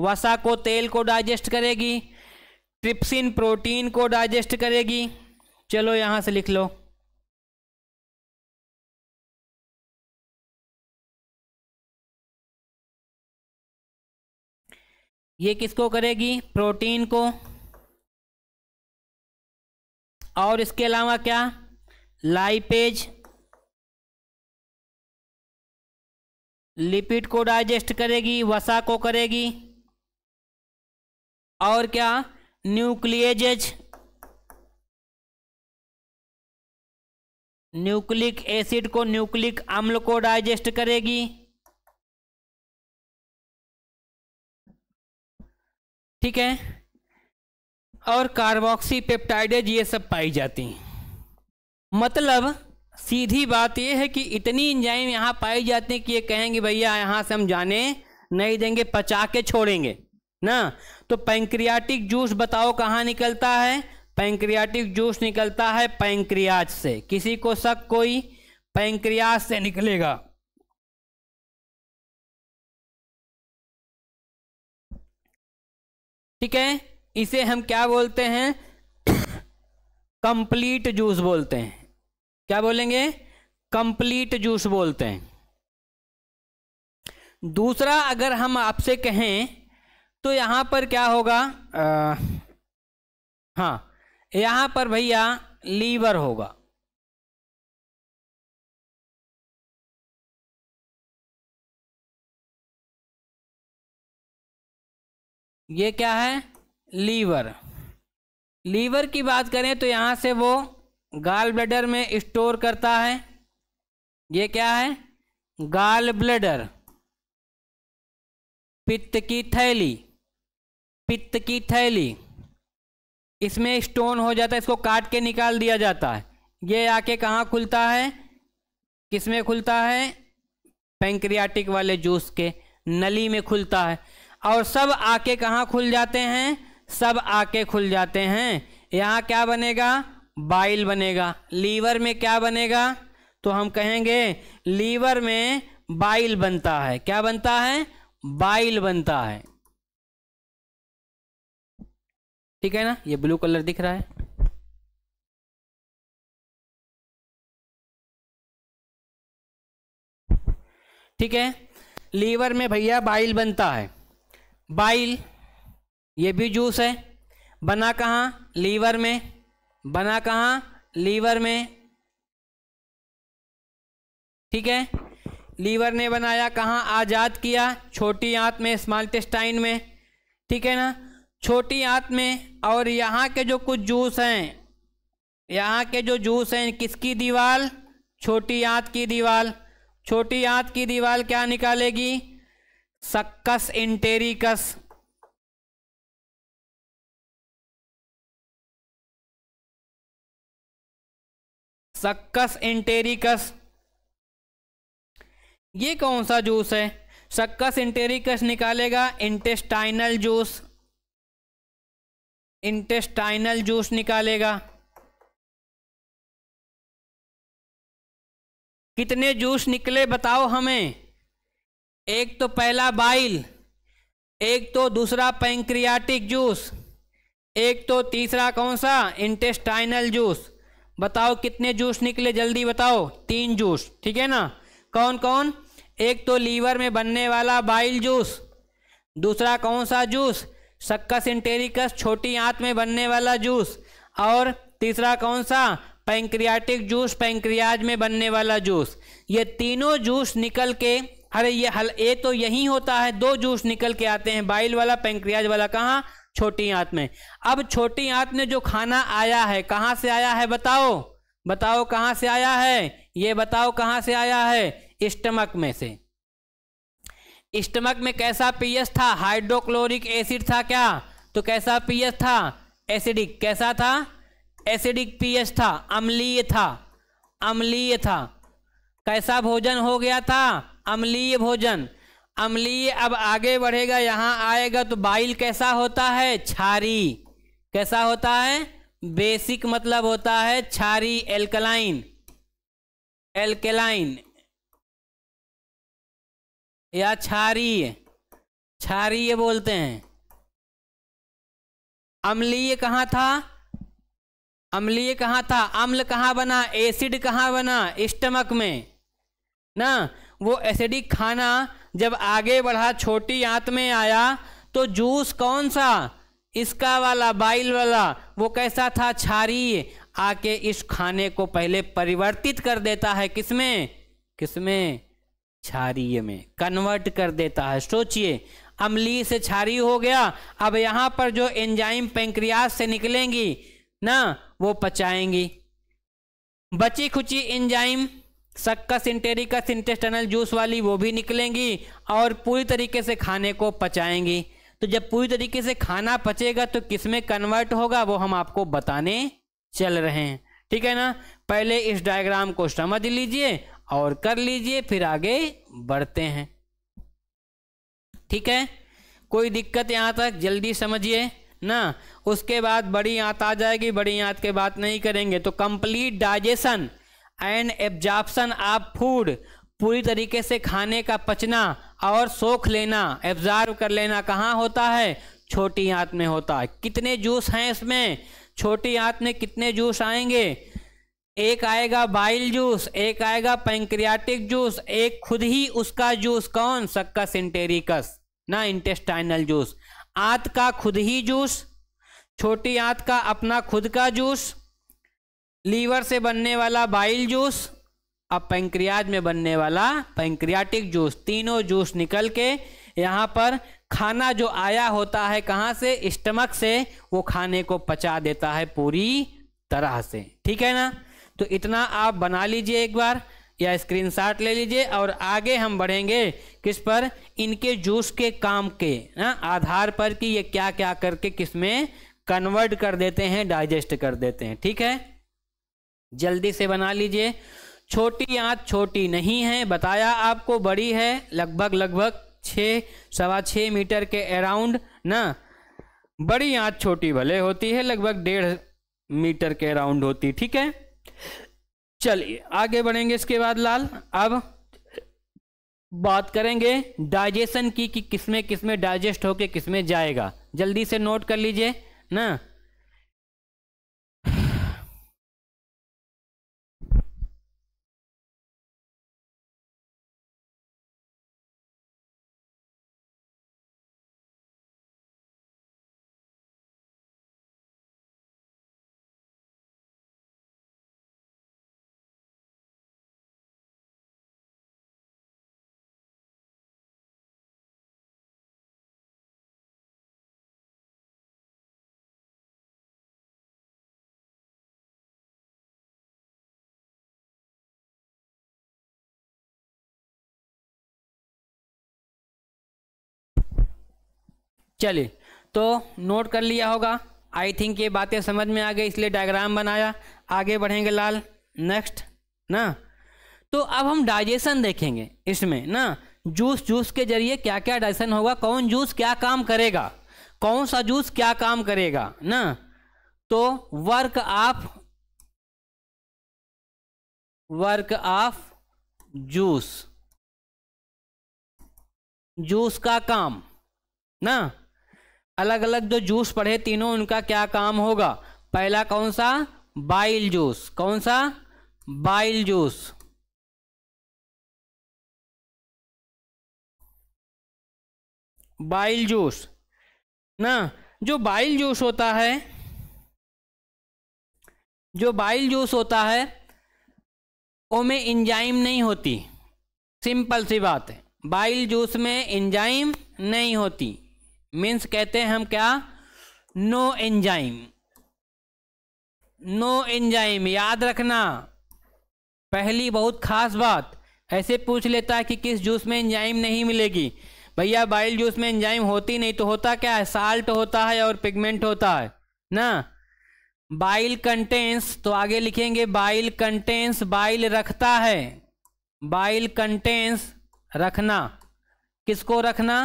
वसा को तेल को डाइजेस्ट करेगी ट्रिप्सिन प्रोटीन को डाइजेस्ट करेगी चलो यहां से लिख लो ये किसको करेगी प्रोटीन को और इसके अलावा क्या लाइपेज लिपिड को डाइजेस्ट करेगी वसा को करेगी और क्या न्यूक्लियजेज न्यूक्लिक एसिड को न्यूक्लिक अम्ल को डाइजेस्ट करेगी ठीक है और कार्बोक्सी पेप्टाइडेज ये सब पाई जाती हैं मतलब सीधी बात यह है कि इतनी इंजाइम यहाँ पाई जाती है कि ये कहेंगे भैया यहाँ से हम जाने नहीं देंगे पचा के छोड़ेंगे ना तो पैंक्रियाटिक जूस बताओ कहाँ निकलता है पैंक्रियाटिक जूस निकलता है पैंक्रियाज से किसी को शक कोई पैंक्रियाज से निकलेगा ठीक है इसे हम क्या बोलते हैं *coughs* कंप्लीट जूस बोलते हैं क्या बोलेंगे कंप्लीट जूस बोलते हैं दूसरा अगर हम आपसे कहें तो यहां पर क्या होगा आ, हाँ यहां पर भैया लीवर होगा ये क्या है लीवर लीवर की बात करें तो यहां से वो गाल ब्लडर में स्टोर करता है ये क्या है गाल ब्लडर पित्त की थैली पित्त की थैली इसमें स्टोन हो जाता है इसको काट के निकाल दिया जाता है ये आके कहाँ खुलता है किसमें खुलता है पेंक्रियाटिक वाले जूस के नली में खुलता है और सब आके कहाँ खुल जाते हैं सब आके खुल जाते हैं यहाँ क्या बनेगा बाइल बनेगा लीवर में क्या बनेगा तो हम कहेंगे लीवर में बाइल बनता है क्या बनता है बाइल बनता है ठीक है ना ये ब्लू कलर दिख रहा है ठीक है लीवर में भैया बाइल बनता है बाइल ये भी जूस है बना कहाँ लीवर में बना कहाँ लीवर में ठीक है लीवर ने बनाया कहाँ आज़ाद किया छोटी आंत में स्मॉल टेस्टाइन में ठीक है ना छोटी आंत में और यहाँ के जो कुछ जूस हैं यहाँ के जो जूस हैं किसकी दीवार छोटी आंत की दीवार छोटी आंत की दीवार क्या निकालेगी सक्कस इंटेरिकस सक्कस इंटेरिकस ये कौन सा जूस है सक्कस इंटेरिकस निकालेगा इंटेस्टाइनल जूस इंटेस्टाइनल जूस निकालेगा कितने जूस निकले बताओ हमें एक तो पहला बाइल एक तो दूसरा पैंक्रियाटिक जूस एक तो तीसरा कौन सा इंटेस्टाइनल जूस बताओ कितने जूस निकले जल्दी बताओ तीन जूस ठीक है ना कौन कौन एक तो लीवर में बनने वाला बाइल जूस दूसरा कौन सा जूस सक्कस इंटेरिकस छोटी आंत में बनने वाला जूस और तीसरा कौन सा पैंक्रियाटिक जूस पैंक्रियाज में बनने वाला जूस ये तीनों जूस निकल के अरे ये हल ए तो यही होता है दो जूस निकल के आते हैं बाइल वाला पैंक्रियाज वाला कहाँ छोटी आंत में अब छोटी आंत में जो खाना आया है कहाँ से आया है बताओ बताओ कहाँ से आया है ये बताओ कहाँ से आया है स्टमक में से स्टमक में कैसा पीएस था हाइड्रोक्लोरिक एसिड था क्या तो कैसा पीएस था एसिडिक कैसा था एसिडिक पीएस था अम्लीय था अम्लीय था कैसा भोजन हो गया था अम्लीय भोजन अम्लीय अब आगे बढ़ेगा यहाँ आएगा तो बाइल कैसा होता है छारी कैसा होता है बेसिक मतलब होता है छारी एल्कलाइन एल्केलाइन या छारी ये बोलते हैं अम्लीय कहाँ था अम्लीय कहाँ था अम्ल कहाँ बना एसिड कहाँ बना स्टमक में ना वो एसिडिक खाना जब आगे बढ़ा छोटी आंत में आया तो जूस कौन सा इसका वाला बाइल वाला वो कैसा था छारी आके इस खाने को पहले परिवर्तित कर देता है किसमें किसमें क्षारीय में कन्वर्ट कर देता है सोचिए अमली से छारी हो गया अब यहाँ पर जो एंजाइम पेंक्रियाज से निकलेंगी ना वो पचाएंगी बची खुची enzyme succus entericus intestinal juice वाली वो भी निकलेंगी और पूरी तरीके से खाने को पचाएंगी तो जब पूरी तरीके से खाना पचेगा तो किस में कन्वर्ट होगा वो हम आपको बताने चल रहे हैं ठीक है ना पहले इस डायग्राम को समझ लीजिए और कर लीजिए फिर आगे बढ़ते हैं ठीक है कोई दिक्कत यहाँ तक जल्दी समझिए ना उसके बाद बड़ी याद आ जाएगी बड़ी याद के बात नहीं करेंगे तो complete digestion and absorption of food पूरी तरीके से खाने का पचना और सोख लेना एब्जॉर्व कर लेना कहाँ होता है छोटी आंत में होता है कितने जूस हैं इसमें छोटी आंत में कितने जूस आएंगे एक आएगा बाइल जूस एक आएगा पेंक्रियाटिक जूस एक खुद ही उसका जूस कौन सक्का सिंटेरिकस ना इंटेस्टाइनल जूस आंत का खुद ही जूस छोटी आंत का अपना खुद का जूस लीवर से बनने वाला बाइल जूस अब पेंक्रियाज में बनने वाला पेंक्रियाटिक जूस तीनों जूस निकल के यहाँ पर खाना जो आया होता है कहाँ से स्टमक से वो खाने को पचा देता है पूरी तरह से ठीक है ना तो इतना आप बना लीजिए एक बार या स्क्रीनशॉट ले लीजिए और आगे हम बढ़ेंगे किस पर इनके जूस के काम के ना आधार पर कि ये क्या क्या करके किस में कन्वर्ट कर देते हैं डाइजेस्ट कर देते हैं ठीक है जल्दी से बना लीजिए छोटी आँत छोटी नहीं है बताया आपको बड़ी है लगभग लगभग छः सवा छः मीटर के अराउंड ना बड़ी आँत छोटी भले होती है लगभग डेढ़ मीटर के अराउंड होती ठीक है चलिए आगे बढ़ेंगे इसके बाद लाल अब बात करेंगे डाइजेशन की कि किसमें किसमें डाइजेस्ट होके किसमें जाएगा जल्दी से नोट कर लीजिए ना चलिए तो नोट कर लिया होगा आई थिंक ये बातें समझ में आ गई इसलिए डायग्राम बनाया आगे बढ़ेंगे लाल नेक्स्ट ना तो अब हम डाइजेशन देखेंगे इसमें ना जूस जूस के जरिए क्या क्या डाइजेशन होगा कौन जूस क्या काम करेगा कौन सा जूस क्या काम करेगा ना तो work of work of juice juice का काम ना अलग अलग जो जूस पढ़े तीनों उनका क्या काम होगा पहला कौन सा बाइल जूस कौन सा बाइल जूस बाइल जूस ना जो बाइल जूस होता है जो बाइल जूस होता है वो में इंजाइम नहीं होती सिंपल सी बात है बाइल जूस में इंजाइम नहीं होती मीन्स कहते हैं हम क्या नो एंजाइम नो एंजाइम याद रखना पहली बहुत खास बात ऐसे पूछ लेता है कि किस जूस में एंजाइम नहीं मिलेगी भैया बाइल जूस में एंजाइम होती नहीं तो होता क्या है साल्ट होता है और पिगमेंट होता है ना बाइल कंटेंस तो आगे लिखेंगे बाइल कंटेंस बाइल रखता है बाइल कंटेंस रखना किसको रखना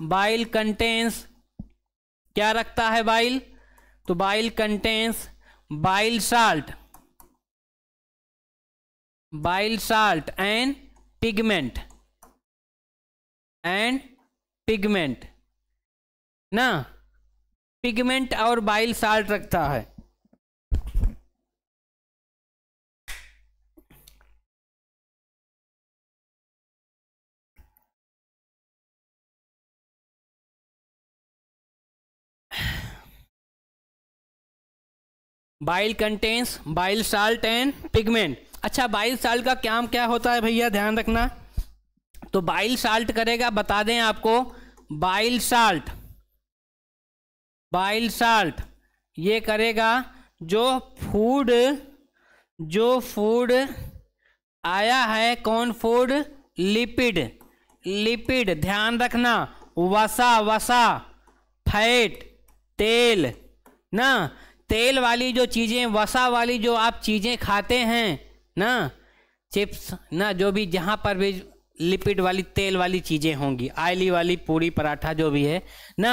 बाइल कंटेंस क्या रखता है बाइल तो bile contains bile salt bile salt and pigment and pigment ना पिगमेंट और बाइल साल्ट रखता है bile contains bile salt and pigment अच्छा बाइल साल्ट का क्या क्या होता है भैया ध्यान रखना तो बाइल साल्ट करेगा बता दें आपको बाइल साल्ट बाइल साल्ट ये करेगा जो फूड जो फूड आया है कौन फूड लिपिड लिपिड ध्यान रखना वसा वसा फैट तेल ना तेल वाली जो चीज़ें वसा वाली जो आप चीज़ें खाते हैं ना चिप्स ना जो भी जहाँ पर भी लिपिड वाली तेल वाली चीज़ें होंगी आयली वाली पूरी पराठा जो भी है ना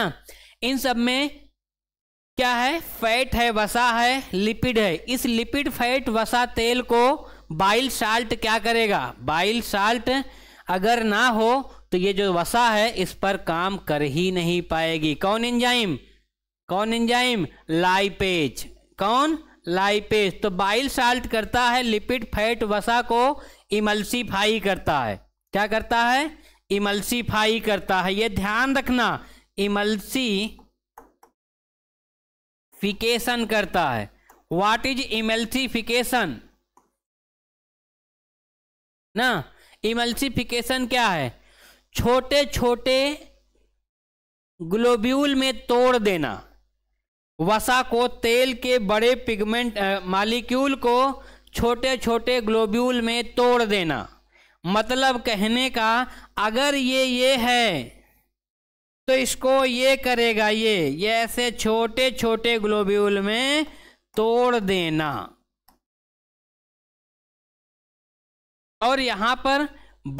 इन सब में क्या है फैट है वसा है लिपिड है इस लिपिड फैट वसा तेल को बाइल साल्ट क्या करेगा बाइल साल्ट अगर ना हो तो ये जो वसा है इस पर काम कर ही नहीं पाएगी कौन इंजाइम कौन एंजाइम लाइपेज कौन लाइपेज तो बाइल साल्ट करता है लिपिड फैट वसा को इमल्सीफाई करता है क्या करता है इमल्सीफाई करता है ये ध्यान रखना इमल्सी फिकेशन करता है व्हाट इज इमल्सीफिकेशन ना इमल्सीफिकेशन क्या है छोटे छोटे ग्लोब्यूल में तोड़ देना वसा को तेल के बड़े पिगमेंट मालिक्यूल को छोटे छोटे ग्लोब्यूल में तोड़ देना मतलब कहने का अगर ये ये है तो इसको ये करेगा ये ये ऐसे छोटे छोटे ग्लोब्यूल में तोड़ देना और यहाँ पर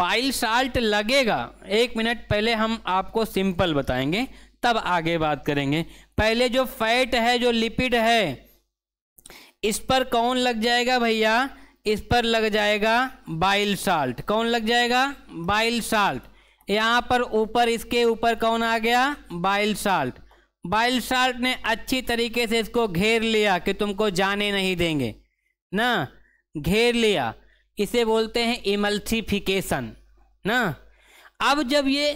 बाइल साल्ट लगेगा एक मिनट पहले हम आपको सिंपल बताएंगे तब आगे बात करेंगे पहले जो फैट है जो लिपिड है इस पर कौन लग जाएगा भैया इस पर लग जाएगा बाइल साल्ट कौन लग जाएगा बाइल साल्ट यहाँ पर ऊपर इसके ऊपर कौन आ गया बाइल साल्ट बाइल साल्ट ने अच्छी तरीके से इसको घेर लिया कि तुमको जाने नहीं देंगे ना घेर लिया इसे बोलते हैं इमल्सिफिकेशन ना अब जब ये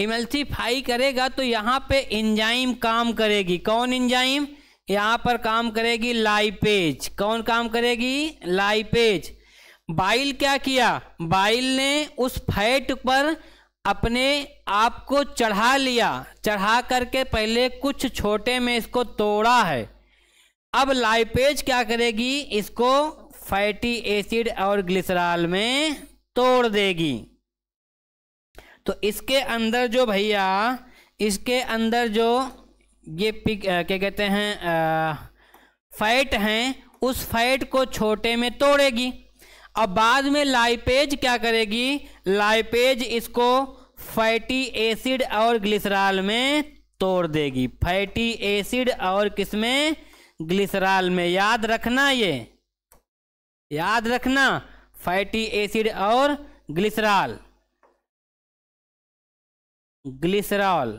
इमल्सीफाई करेगा तो यहाँ पे इंजाइम काम करेगी कौन इंजाइम यहाँ पर काम करेगी लाइपेज कौन काम करेगी लाइपेज बाइल क्या किया बाइल ने उस फैट पर अपने आप को चढ़ा लिया चढ़ा करके पहले कुछ छोटे में इसको तोड़ा है अब लाइपेज क्या करेगी इसको फैटी एसिड और ग्लिसराल में तोड़ देगी तो इसके अंदर जो भैया इसके अंदर जो ये पिक क्या कहते हैं फैट हैं उस फैट को छोटे में तोड़ेगी और बाद में लाइपेज क्या करेगी लाइपेज इसको फैटी एसिड और ग्लिसराल में तोड़ देगी फैटी एसिड और किसमें ग्लिसराल में याद रखना ये याद रखना फैटी एसिड और ग्लिसराल ग्लिसरॉल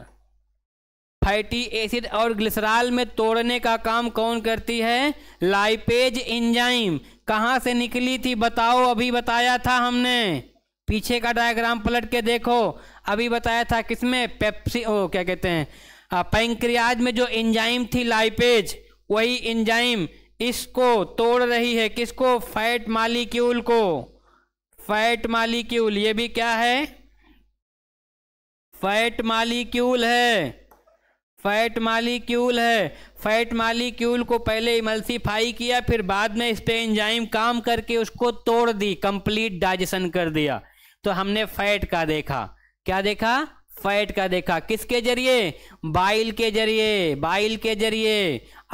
फैटी एसिड और ग्लिसराल में तोड़ने का काम कौन करती है लाइपेज इंजाइम कहाँ से निकली थी बताओ अभी बताया था हमने पीछे का डायग्राम पलट के देखो अभी बताया था किसमें पेप्सी ओ क्या कहते हैं पैंक्रियाज में जो इंजाइम थी लाइपेज वही इंजाइम इसको तोड़ रही है किसको फैट मालिक्यूल को फैट मालिक्यूल ये भी क्या है फैट मालिक्यूल है फैट मालिक्यूल है फैट मालिक्यूल को पहले इमल्सीफाई किया फिर बाद में इस पर एंजाइम काम करके उसको तोड़ दी कंप्लीट डाइजेशन कर दिया तो हमने फैट का देखा क्या देखा फैट का देखा किसके जरिए बाइल के जरिए बाइल के जरिए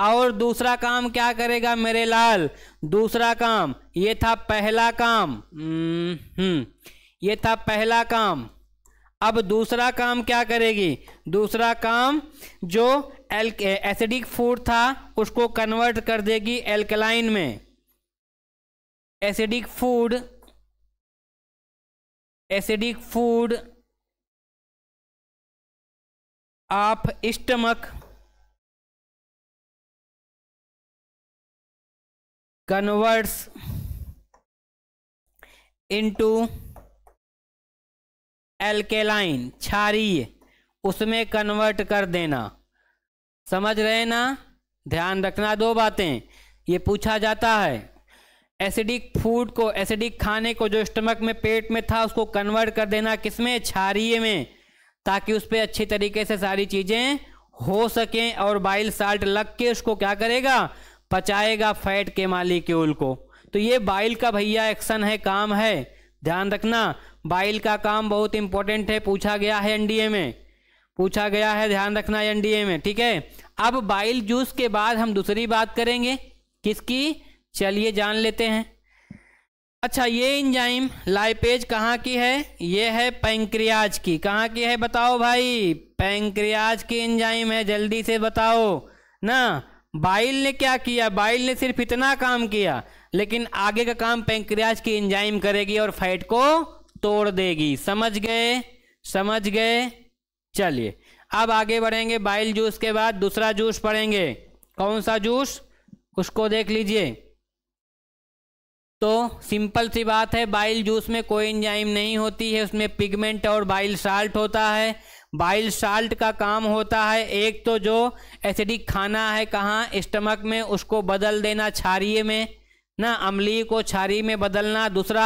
और दूसरा काम क्या करेगा मेरे लाल दूसरा काम ये था पहला काम हम्म, हम्म। ये था पहला काम अब दूसरा काम क्या करेगी दूसरा काम जो एल एसिडिक फूड था उसको कन्वर्ट कर देगी एल्कलाइन में एसिडिक फूड एसिडिक फूड आप स्टमक कन्वर्ट्स इनटू एल्केलाइन क्षारीय उसमें कन्वर्ट कर देना समझ रहे ना ध्यान रखना दो बातें ये पूछा जाता है एसिडिक फूड को एसिडिक खाने को जो स्टमक में पेट में था उसको कन्वर्ट कर देना किसमें छारी में ताकि उस पर अच्छी तरीके से सारी चीज़ें हो सकें और बाइल साल्ट लग के उसको क्या करेगा पचाएगा फैट के मालिक्यूल को तो ये बाइल का भैया एक्शन है काम है ध्यान रखना बाइल का काम बहुत इंपॉर्टेंट है पूछा गया है एनडीए में पूछा गया है ध्यान रखना एनडीए में ठीक है अब बाइल जूस के बाद हम दूसरी बात करेंगे किसकी चलिए जान लेते हैं अच्छा ये इंजाइम लाइपेज कहाँ की है ये है पैंक्रियाज की कहाँ की है बताओ भाई पैंक्रियाज की इंजाइम है जल्दी से बताओ ना बाइल ने क्या किया बाइल ने सिर्फ इतना काम किया लेकिन आगे का काम पेंक्रियाज की इंजाइम करेगी और फैट को तोड़ देगी समझ गए समझ गए चलिए अब आगे बढ़ेंगे बाइल जूस के बाद दूसरा जूस पढ़ेंगे कौन सा जूस उसको देख लीजिए तो सिंपल सी बात है बाइल जूस में कोई इंजाइम नहीं होती है उसमें पिगमेंट और बाइल साल्ट होता है बाइल साल्ट का काम होता है एक तो जो एसिडिक खाना है कहाँ स्टमक में उसको बदल देना छारिये में ना अम्ली को छारी में बदलना दूसरा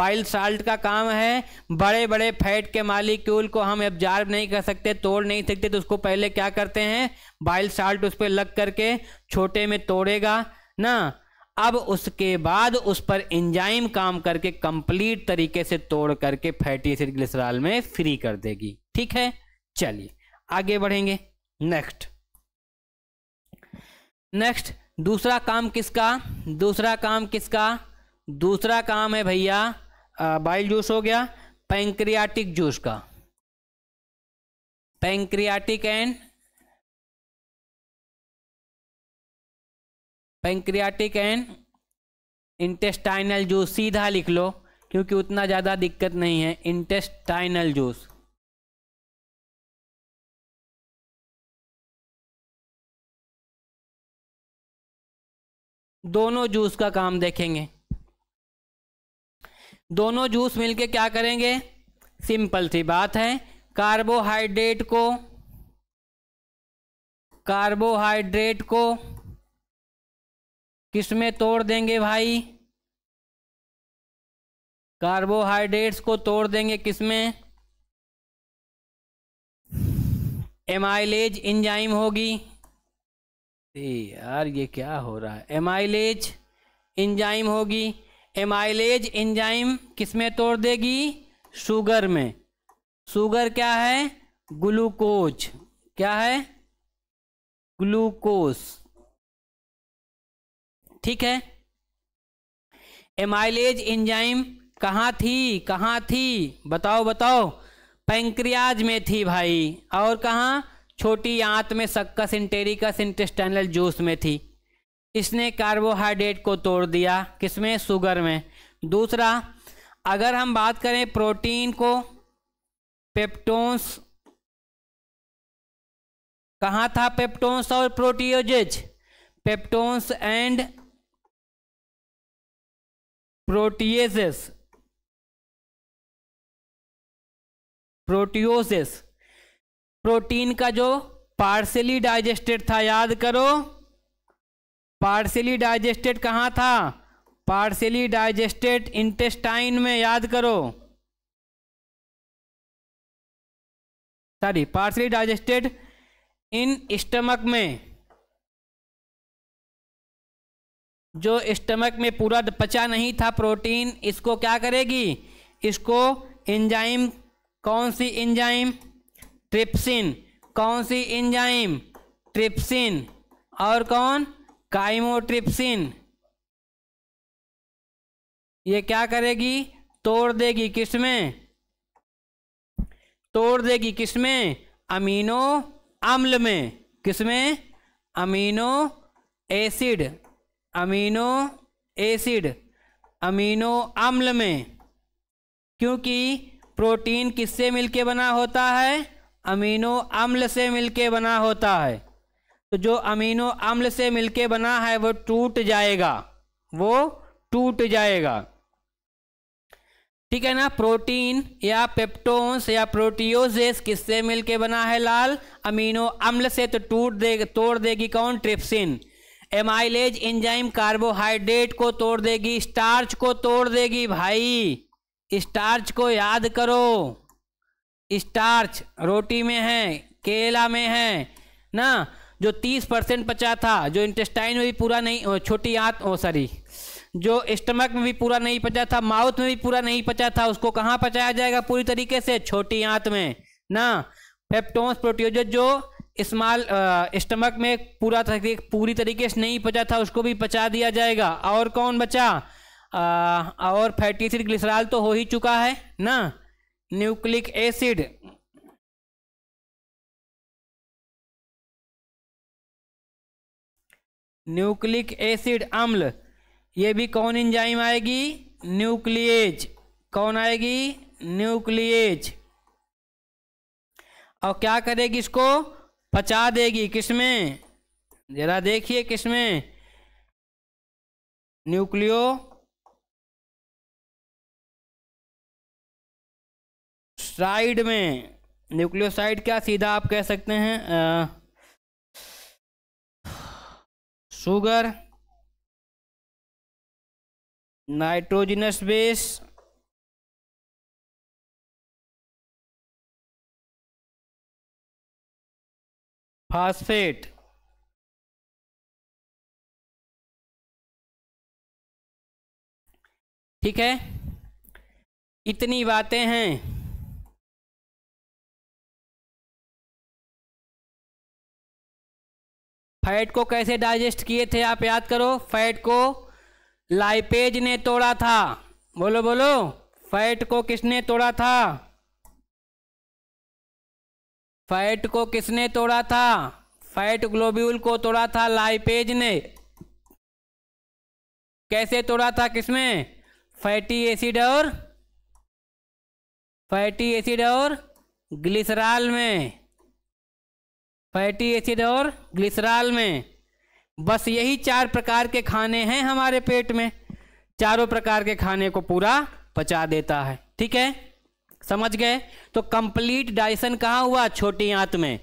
बाइल साल्ट का काम है बड़े बड़े फैट के मालिक्यूल को हम एब्जार्ब नहीं कर सकते तोड़ नहीं सकते तो उसको पहले क्या करते हैं बाइल साल्ट उस पर लग करके छोटे में तोड़ेगा ना अब उसके बाद उस पर इंजाइम काम करके कंप्लीट तरीके से तोड़ करके फैटी एसिड ग्लिसराल में फ्री कर देगी ठीक है चलिए आगे बढ़ेंगे नेक्स्ट नेक्स्ट दूसरा काम किसका दूसरा काम किसका दूसरा काम है भैया बाइल जूस हो गया पैंक्रियाटिक जूस का pancreatic and pancreatic and intestinal juice सीधा लिख लो क्योंकि उतना ज़्यादा दिक्कत नहीं है इंटेस्टाइनल जूस दोनों जूस का काम देखेंगे दोनों जूस मिलके क्या करेंगे सिंपल सी बात है कार्बोहाइड्रेट को कार्बोहाइड्रेट को किस में तोड़ देंगे भाई कार्बोहाइड्रेट्स को तोड़ देंगे किसमें एमाइलेज इंजाइम होगी यार ये क्या हो रहा है एमाइलेज इंजाइम होगी एमाइलेज इंजाइम किस में तोड़ देगी शुगर में शुगर क्या है ग्लूकोज क्या है ग्लूकोज ठीक है एमाइलेज इंजाइम कहाँ थी कहाँ थी बताओ बताओ पैंक्रियाज में थी भाई और कहाँ छोटी आंत में सक्कस इंटेरिकस इंटेस्टाइनल जूस में थी इसने कार्बोहाइड्रेट को तोड़ दिया किसमें शुगर में दूसरा अगर हम बात करें प्रोटीन को पेप्टोन्स कहाँ था पेप्टोन्स और proteoses peptones and proteases proteoses protein का जो पार्सली डाइजेस्टेड था याद करो पार्सली डाइजेस्टेड कहाँ था पार्सली डाइजेस्टेड इंटेस्टाइन में याद करो sorry partially digested in stomach में जो स्टमक में पूरा पचा नहीं था प्रोटीन इसको क्या करेगी इसको एंजाइम कौन सी एंजाइम ट्रिप्सिन कौन सी इंजाइम ट्रिप्सिन और कौन काइमोट्रिप्सिन ये क्या करेगी तोड़ देगी किसमें तोड़ देगी किसमें अमीनो अम्ल में किसमें amino acid amino acid amino अम्ल में क्योंकि प्रोटीन किससे मिलके बना होता है अमीनो अम्ल से मिलके बना होता है तो जो अमीनो अम्ल से मिलके बना है वो टूट जाएगा वो टूट जाएगा ठीक है ना प्रोटीन या पेप्टोन्स या प्रोटियोजेस किससे मिलके बना है लाल अमीनो अम्ल से तो टूट देगा तोड़ देगी कौन ट्रिप्सिन एमाइलेज एंजाइम कार्बोहाइड्रेट को तोड़ देगी स्टार्च को तोड़ देगी भाई स्टार्च को याद करो स्टार्च रोटी में है केला में है ना जो तीस परसेंट पचा था जो इंटेस्टाइन में भी पूरा नहीं छोटी आंत ओ सॉरी जो स्टमक में भी पूरा नहीं पचा था माउथ में भी पूरा नहीं पचा था उसको कहाँ पचाया जाएगा पूरी तरीके से छोटी आंत में ना पेप्टोन्स प्रोटीज जो स्मॉल स्टमक में पूरा तरीके पूरी तरीके से नहीं पचा था उसको भी पचा दिया जाएगा और कौन बचा आ, और फैटी एसिड ग्लिसराल तो हो ही चुका है ना न्यूक्लिक एसिड न्यूक्लिक एसिड अम्ल ये भी कौन इंजाइम आएगी न्यूक्लिएज कौन आएगी न्यूक्लिएज और क्या करेगी इसको पचा देगी किसमें जरा देखिए किसमें न्यूक्लियो साइड में न्यूक्लियोसाइड क्या सीधा आप कह सकते हैं शुगर नाइट्रोजिनस बेस फास्फेट ठीक है इतनी बातें हैं फैट को कैसे डाइजेस्ट किए थे आप याद करो फैट को लाइपेज ने तोड़ा था बोलो बोलो फैट को किसने तोड़ा था फैट को किसने तोड़ा था फैट ग्लोब्यूल को तोड़ा था लाइपेज ने कैसे तोड़ा था किसमें फैटी एसिड और फैटी एसिड और ग्लिसराल में फैटी एसिड और ग्लिसराल में बस यही चार प्रकार के खाने हैं हमारे पेट में चारों प्रकार के खाने को पूरा पचा देता है ठीक है समझ गए तो कंप्लीट डाइसन कहाँ हुआ छोटी आंत में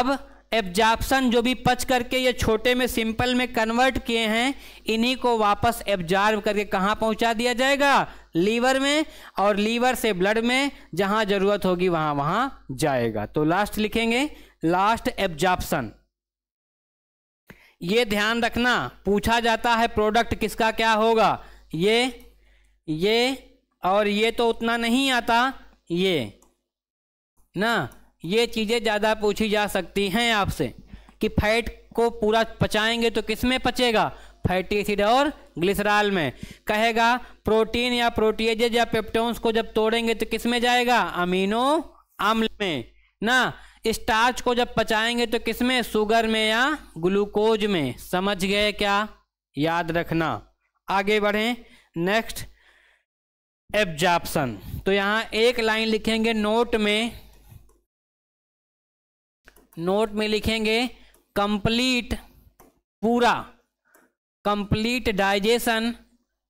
अब एब्जॉर्प्शन जो भी पच करके ये छोटे में सिंपल में कन्वर्ट किए हैं इन्हीं को वापस एब्जॉर्व करके कहाँ पहुँचा दिया जाएगा लीवर में और लीवर से ब्लड में जहाँ ज़रूरत होगी वहाँ वहाँ जाएगा तो लास्ट लिखेंगे लास्ट एब्जॉर्प्शन ये ध्यान रखना पूछा जाता है प्रोडक्ट किसका क्या होगा ये ये और ये तो उतना नहीं आता ये ना ये चीज़ें ज़्यादा पूछी जा सकती हैं आपसे कि फैट को पूरा पचाएंगे तो किस में पचेगा फैटी एसिड और ग्लिसराल में कहेगा प्रोटीन या प्रोटीजेज या पेप्टोन्स को जब तोड़ेंगे तो किस में जाएगा अमीनो अम्ल में ना स्टार्च को जब पचाएंगे तो किस में शुगर में या ग्लूकोज में समझ गए क्या याद रखना आगे बढ़ें नेक्स्ट एब्जॉर्प्शन तो यहां एक लाइन लिखेंगे नोट में नोट में लिखेंगे कंप्लीट पूरा कंप्लीट डाइजेशन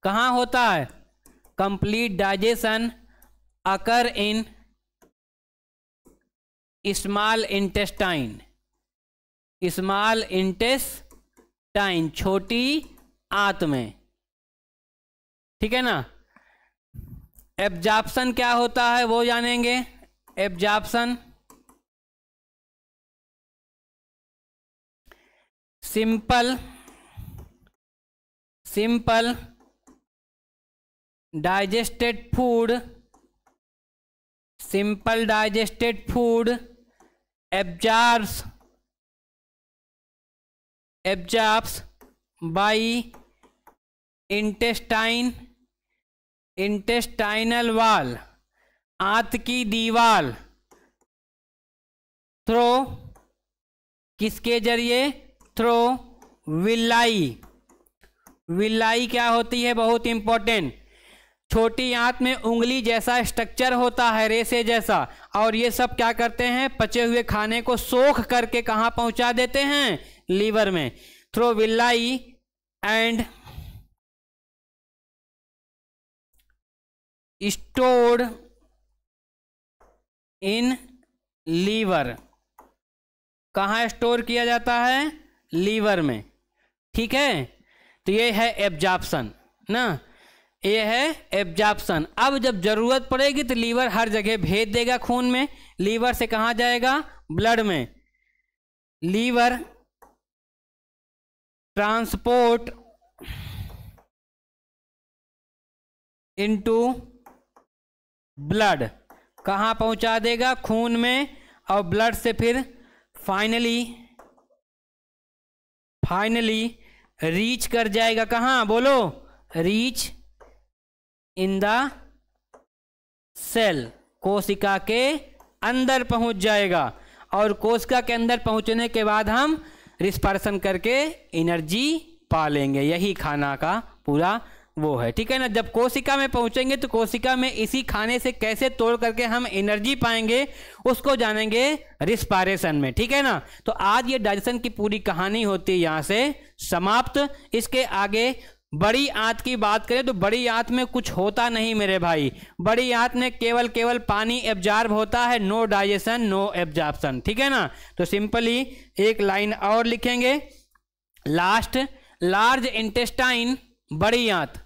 कहाँ होता है complete digestion occur in small intestine small intestine छोटी आंत में ठीक है ना एब्जॉर्प्शन क्या होता है वो जानेंगे absorption simple simple digested food simple digested food absorbs absorbs by intestine intestinal wall आंत की दीवार थ्रो किसके जरिए थ्रो विलाई विलाई क्या होती है बहुत इंपॉर्टेंट छोटी आंत में उंगली जैसा स्ट्रक्चर होता है रेसे जैसा और ये सब क्या करते हैं पचे हुए खाने को सोख करके कहाँ पहुंचा देते हैं लीवर में through villi and stored in liver कहाँ स्टोर किया जाता है लीवर में ठीक है तो ये है एब्जॉर्प्शन ना ये है एब्जॉर्प्शन अब जब जरूरत पड़ेगी तो लीवर हर जगह भेज देगा खून में लीवर से कहा जाएगा ब्लड में लीवर ट्रांसपोर्ट इनटू ब्लड कहाँ पहुंचा देगा खून में और ब्लड से फिर फाइनली फाइनली रीच कर जाएगा कहाँ बोलो रीच इन द सेल कोशिका के अंदर पहुंच जाएगा और कोशिका के अंदर पहुंचने के बाद हम रिस्पर्शन करके एनर्जी पा लेंगे यही खाना का पूरा वो है ठीक है ना जब कोशिका में पहुंचेंगे तो कोशिका में इसी खाने से कैसे तोड़ करके हम एनर्जी पाएंगे उसको जानेंगे रिस्पायरेशन में ठीक है ना तो आज ये डाइजेशन की पूरी कहानी होती है यहाँ से समाप्त इसके आगे बड़ी आंत की बात करें तो बड़ी आंत में कुछ होता नहीं मेरे भाई बड़ी आंत में केवल केवल पानी एब्जॉर्ब होता है नो डाइजेशन नो एब्जॉर्प्शन ठीक है ना तो सिंपली एक लाइन और लिखेंगे लास्ट लार्ज इंटेस्टाइन बड़ी आंत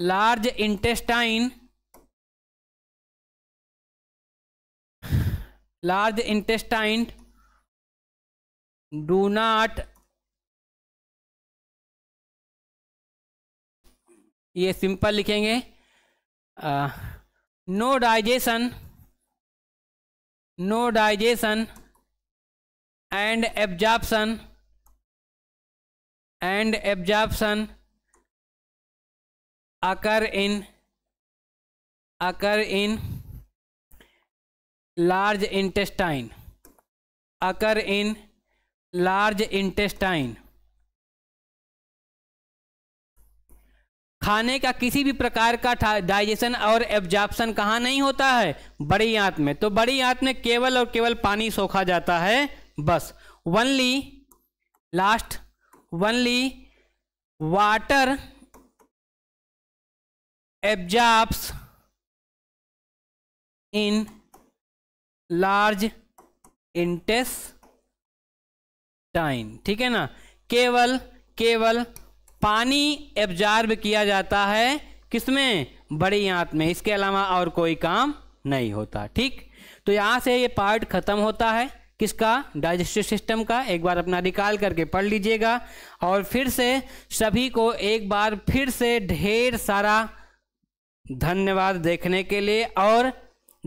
large intestine large intestine do not ये सिंपल लिखेंगे no digestion no digestion and absorption and absorption occur in occur in large intestine occur in large intestine खाने का किसी भी प्रकार का डाइजेशन और एब्जॉर्प्शन कहाँ नहीं होता है बड़ी आंत में तो बड़ी आंत में केवल और केवल पानी सोखा जाता है बस only last only water absorbs in large intestine ठीक है ना केवल केवल पानी एब्जॉर्ब किया जाता है किसमें बड़ी आंत में इसके अलावा और कोई काम नहीं होता ठीक तो यहाँ से ये पार्ट खत्म होता है किसका डाइजेस्टिव सिस्टम का एक बार अपना निकाल करके पढ़ लीजिएगा और फिर से सभी को एक बार फिर से ढेर सारा धन्यवाद देखने के लिए और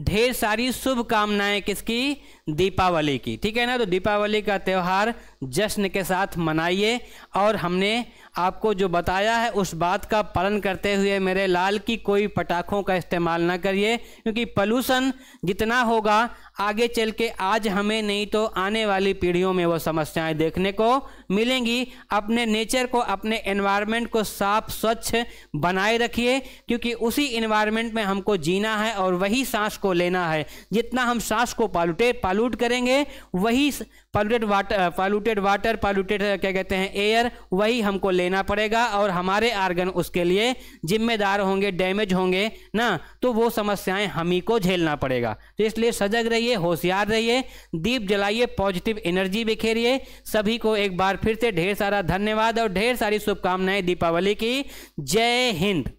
ढेर सारी शुभकामनाएं किसकी दीपावली की ठीक है ना तो दीपावली का त्यौहार जश्न के साथ मनाइए और हमने आपको जो बताया है उस बात का पालन करते हुए मेरे लाल की कोई पटाखों का इस्तेमाल ना करिए क्योंकि पलूशन जितना होगा आगे चल के आज हमें नहीं तो आने वाली पीढ़ियों में वो समस्याएं देखने को मिलेंगी अपने नेचर को अपने एनवायरनमेंट को साफ स्वच्छ बनाए रखिए क्योंकि उसी एनवायरनमेंट में हमको जीना है और वही सांस को लेना है जितना हम सांस को पालूटे पाल पॉल्यूट करेंगे वही polluted water polluted water polluted क्या कहते हैं एयर वही हमको लेना पड़ेगा और हमारे आर्गन उसके लिए जिम्मेदार होंगे डैमेज होंगे ना तो वो समस्याएं हम ही को झेलना पड़ेगा तो इसलिए सजग रहिए होशियार रहिए दीप जलाइए पॉजिटिव एनर्जी बिखेरिए सभी को एक बार फिर से ढेर सारा धन्यवाद और ढेर सारी शुभकामनाएं दीपावली की जय हिंद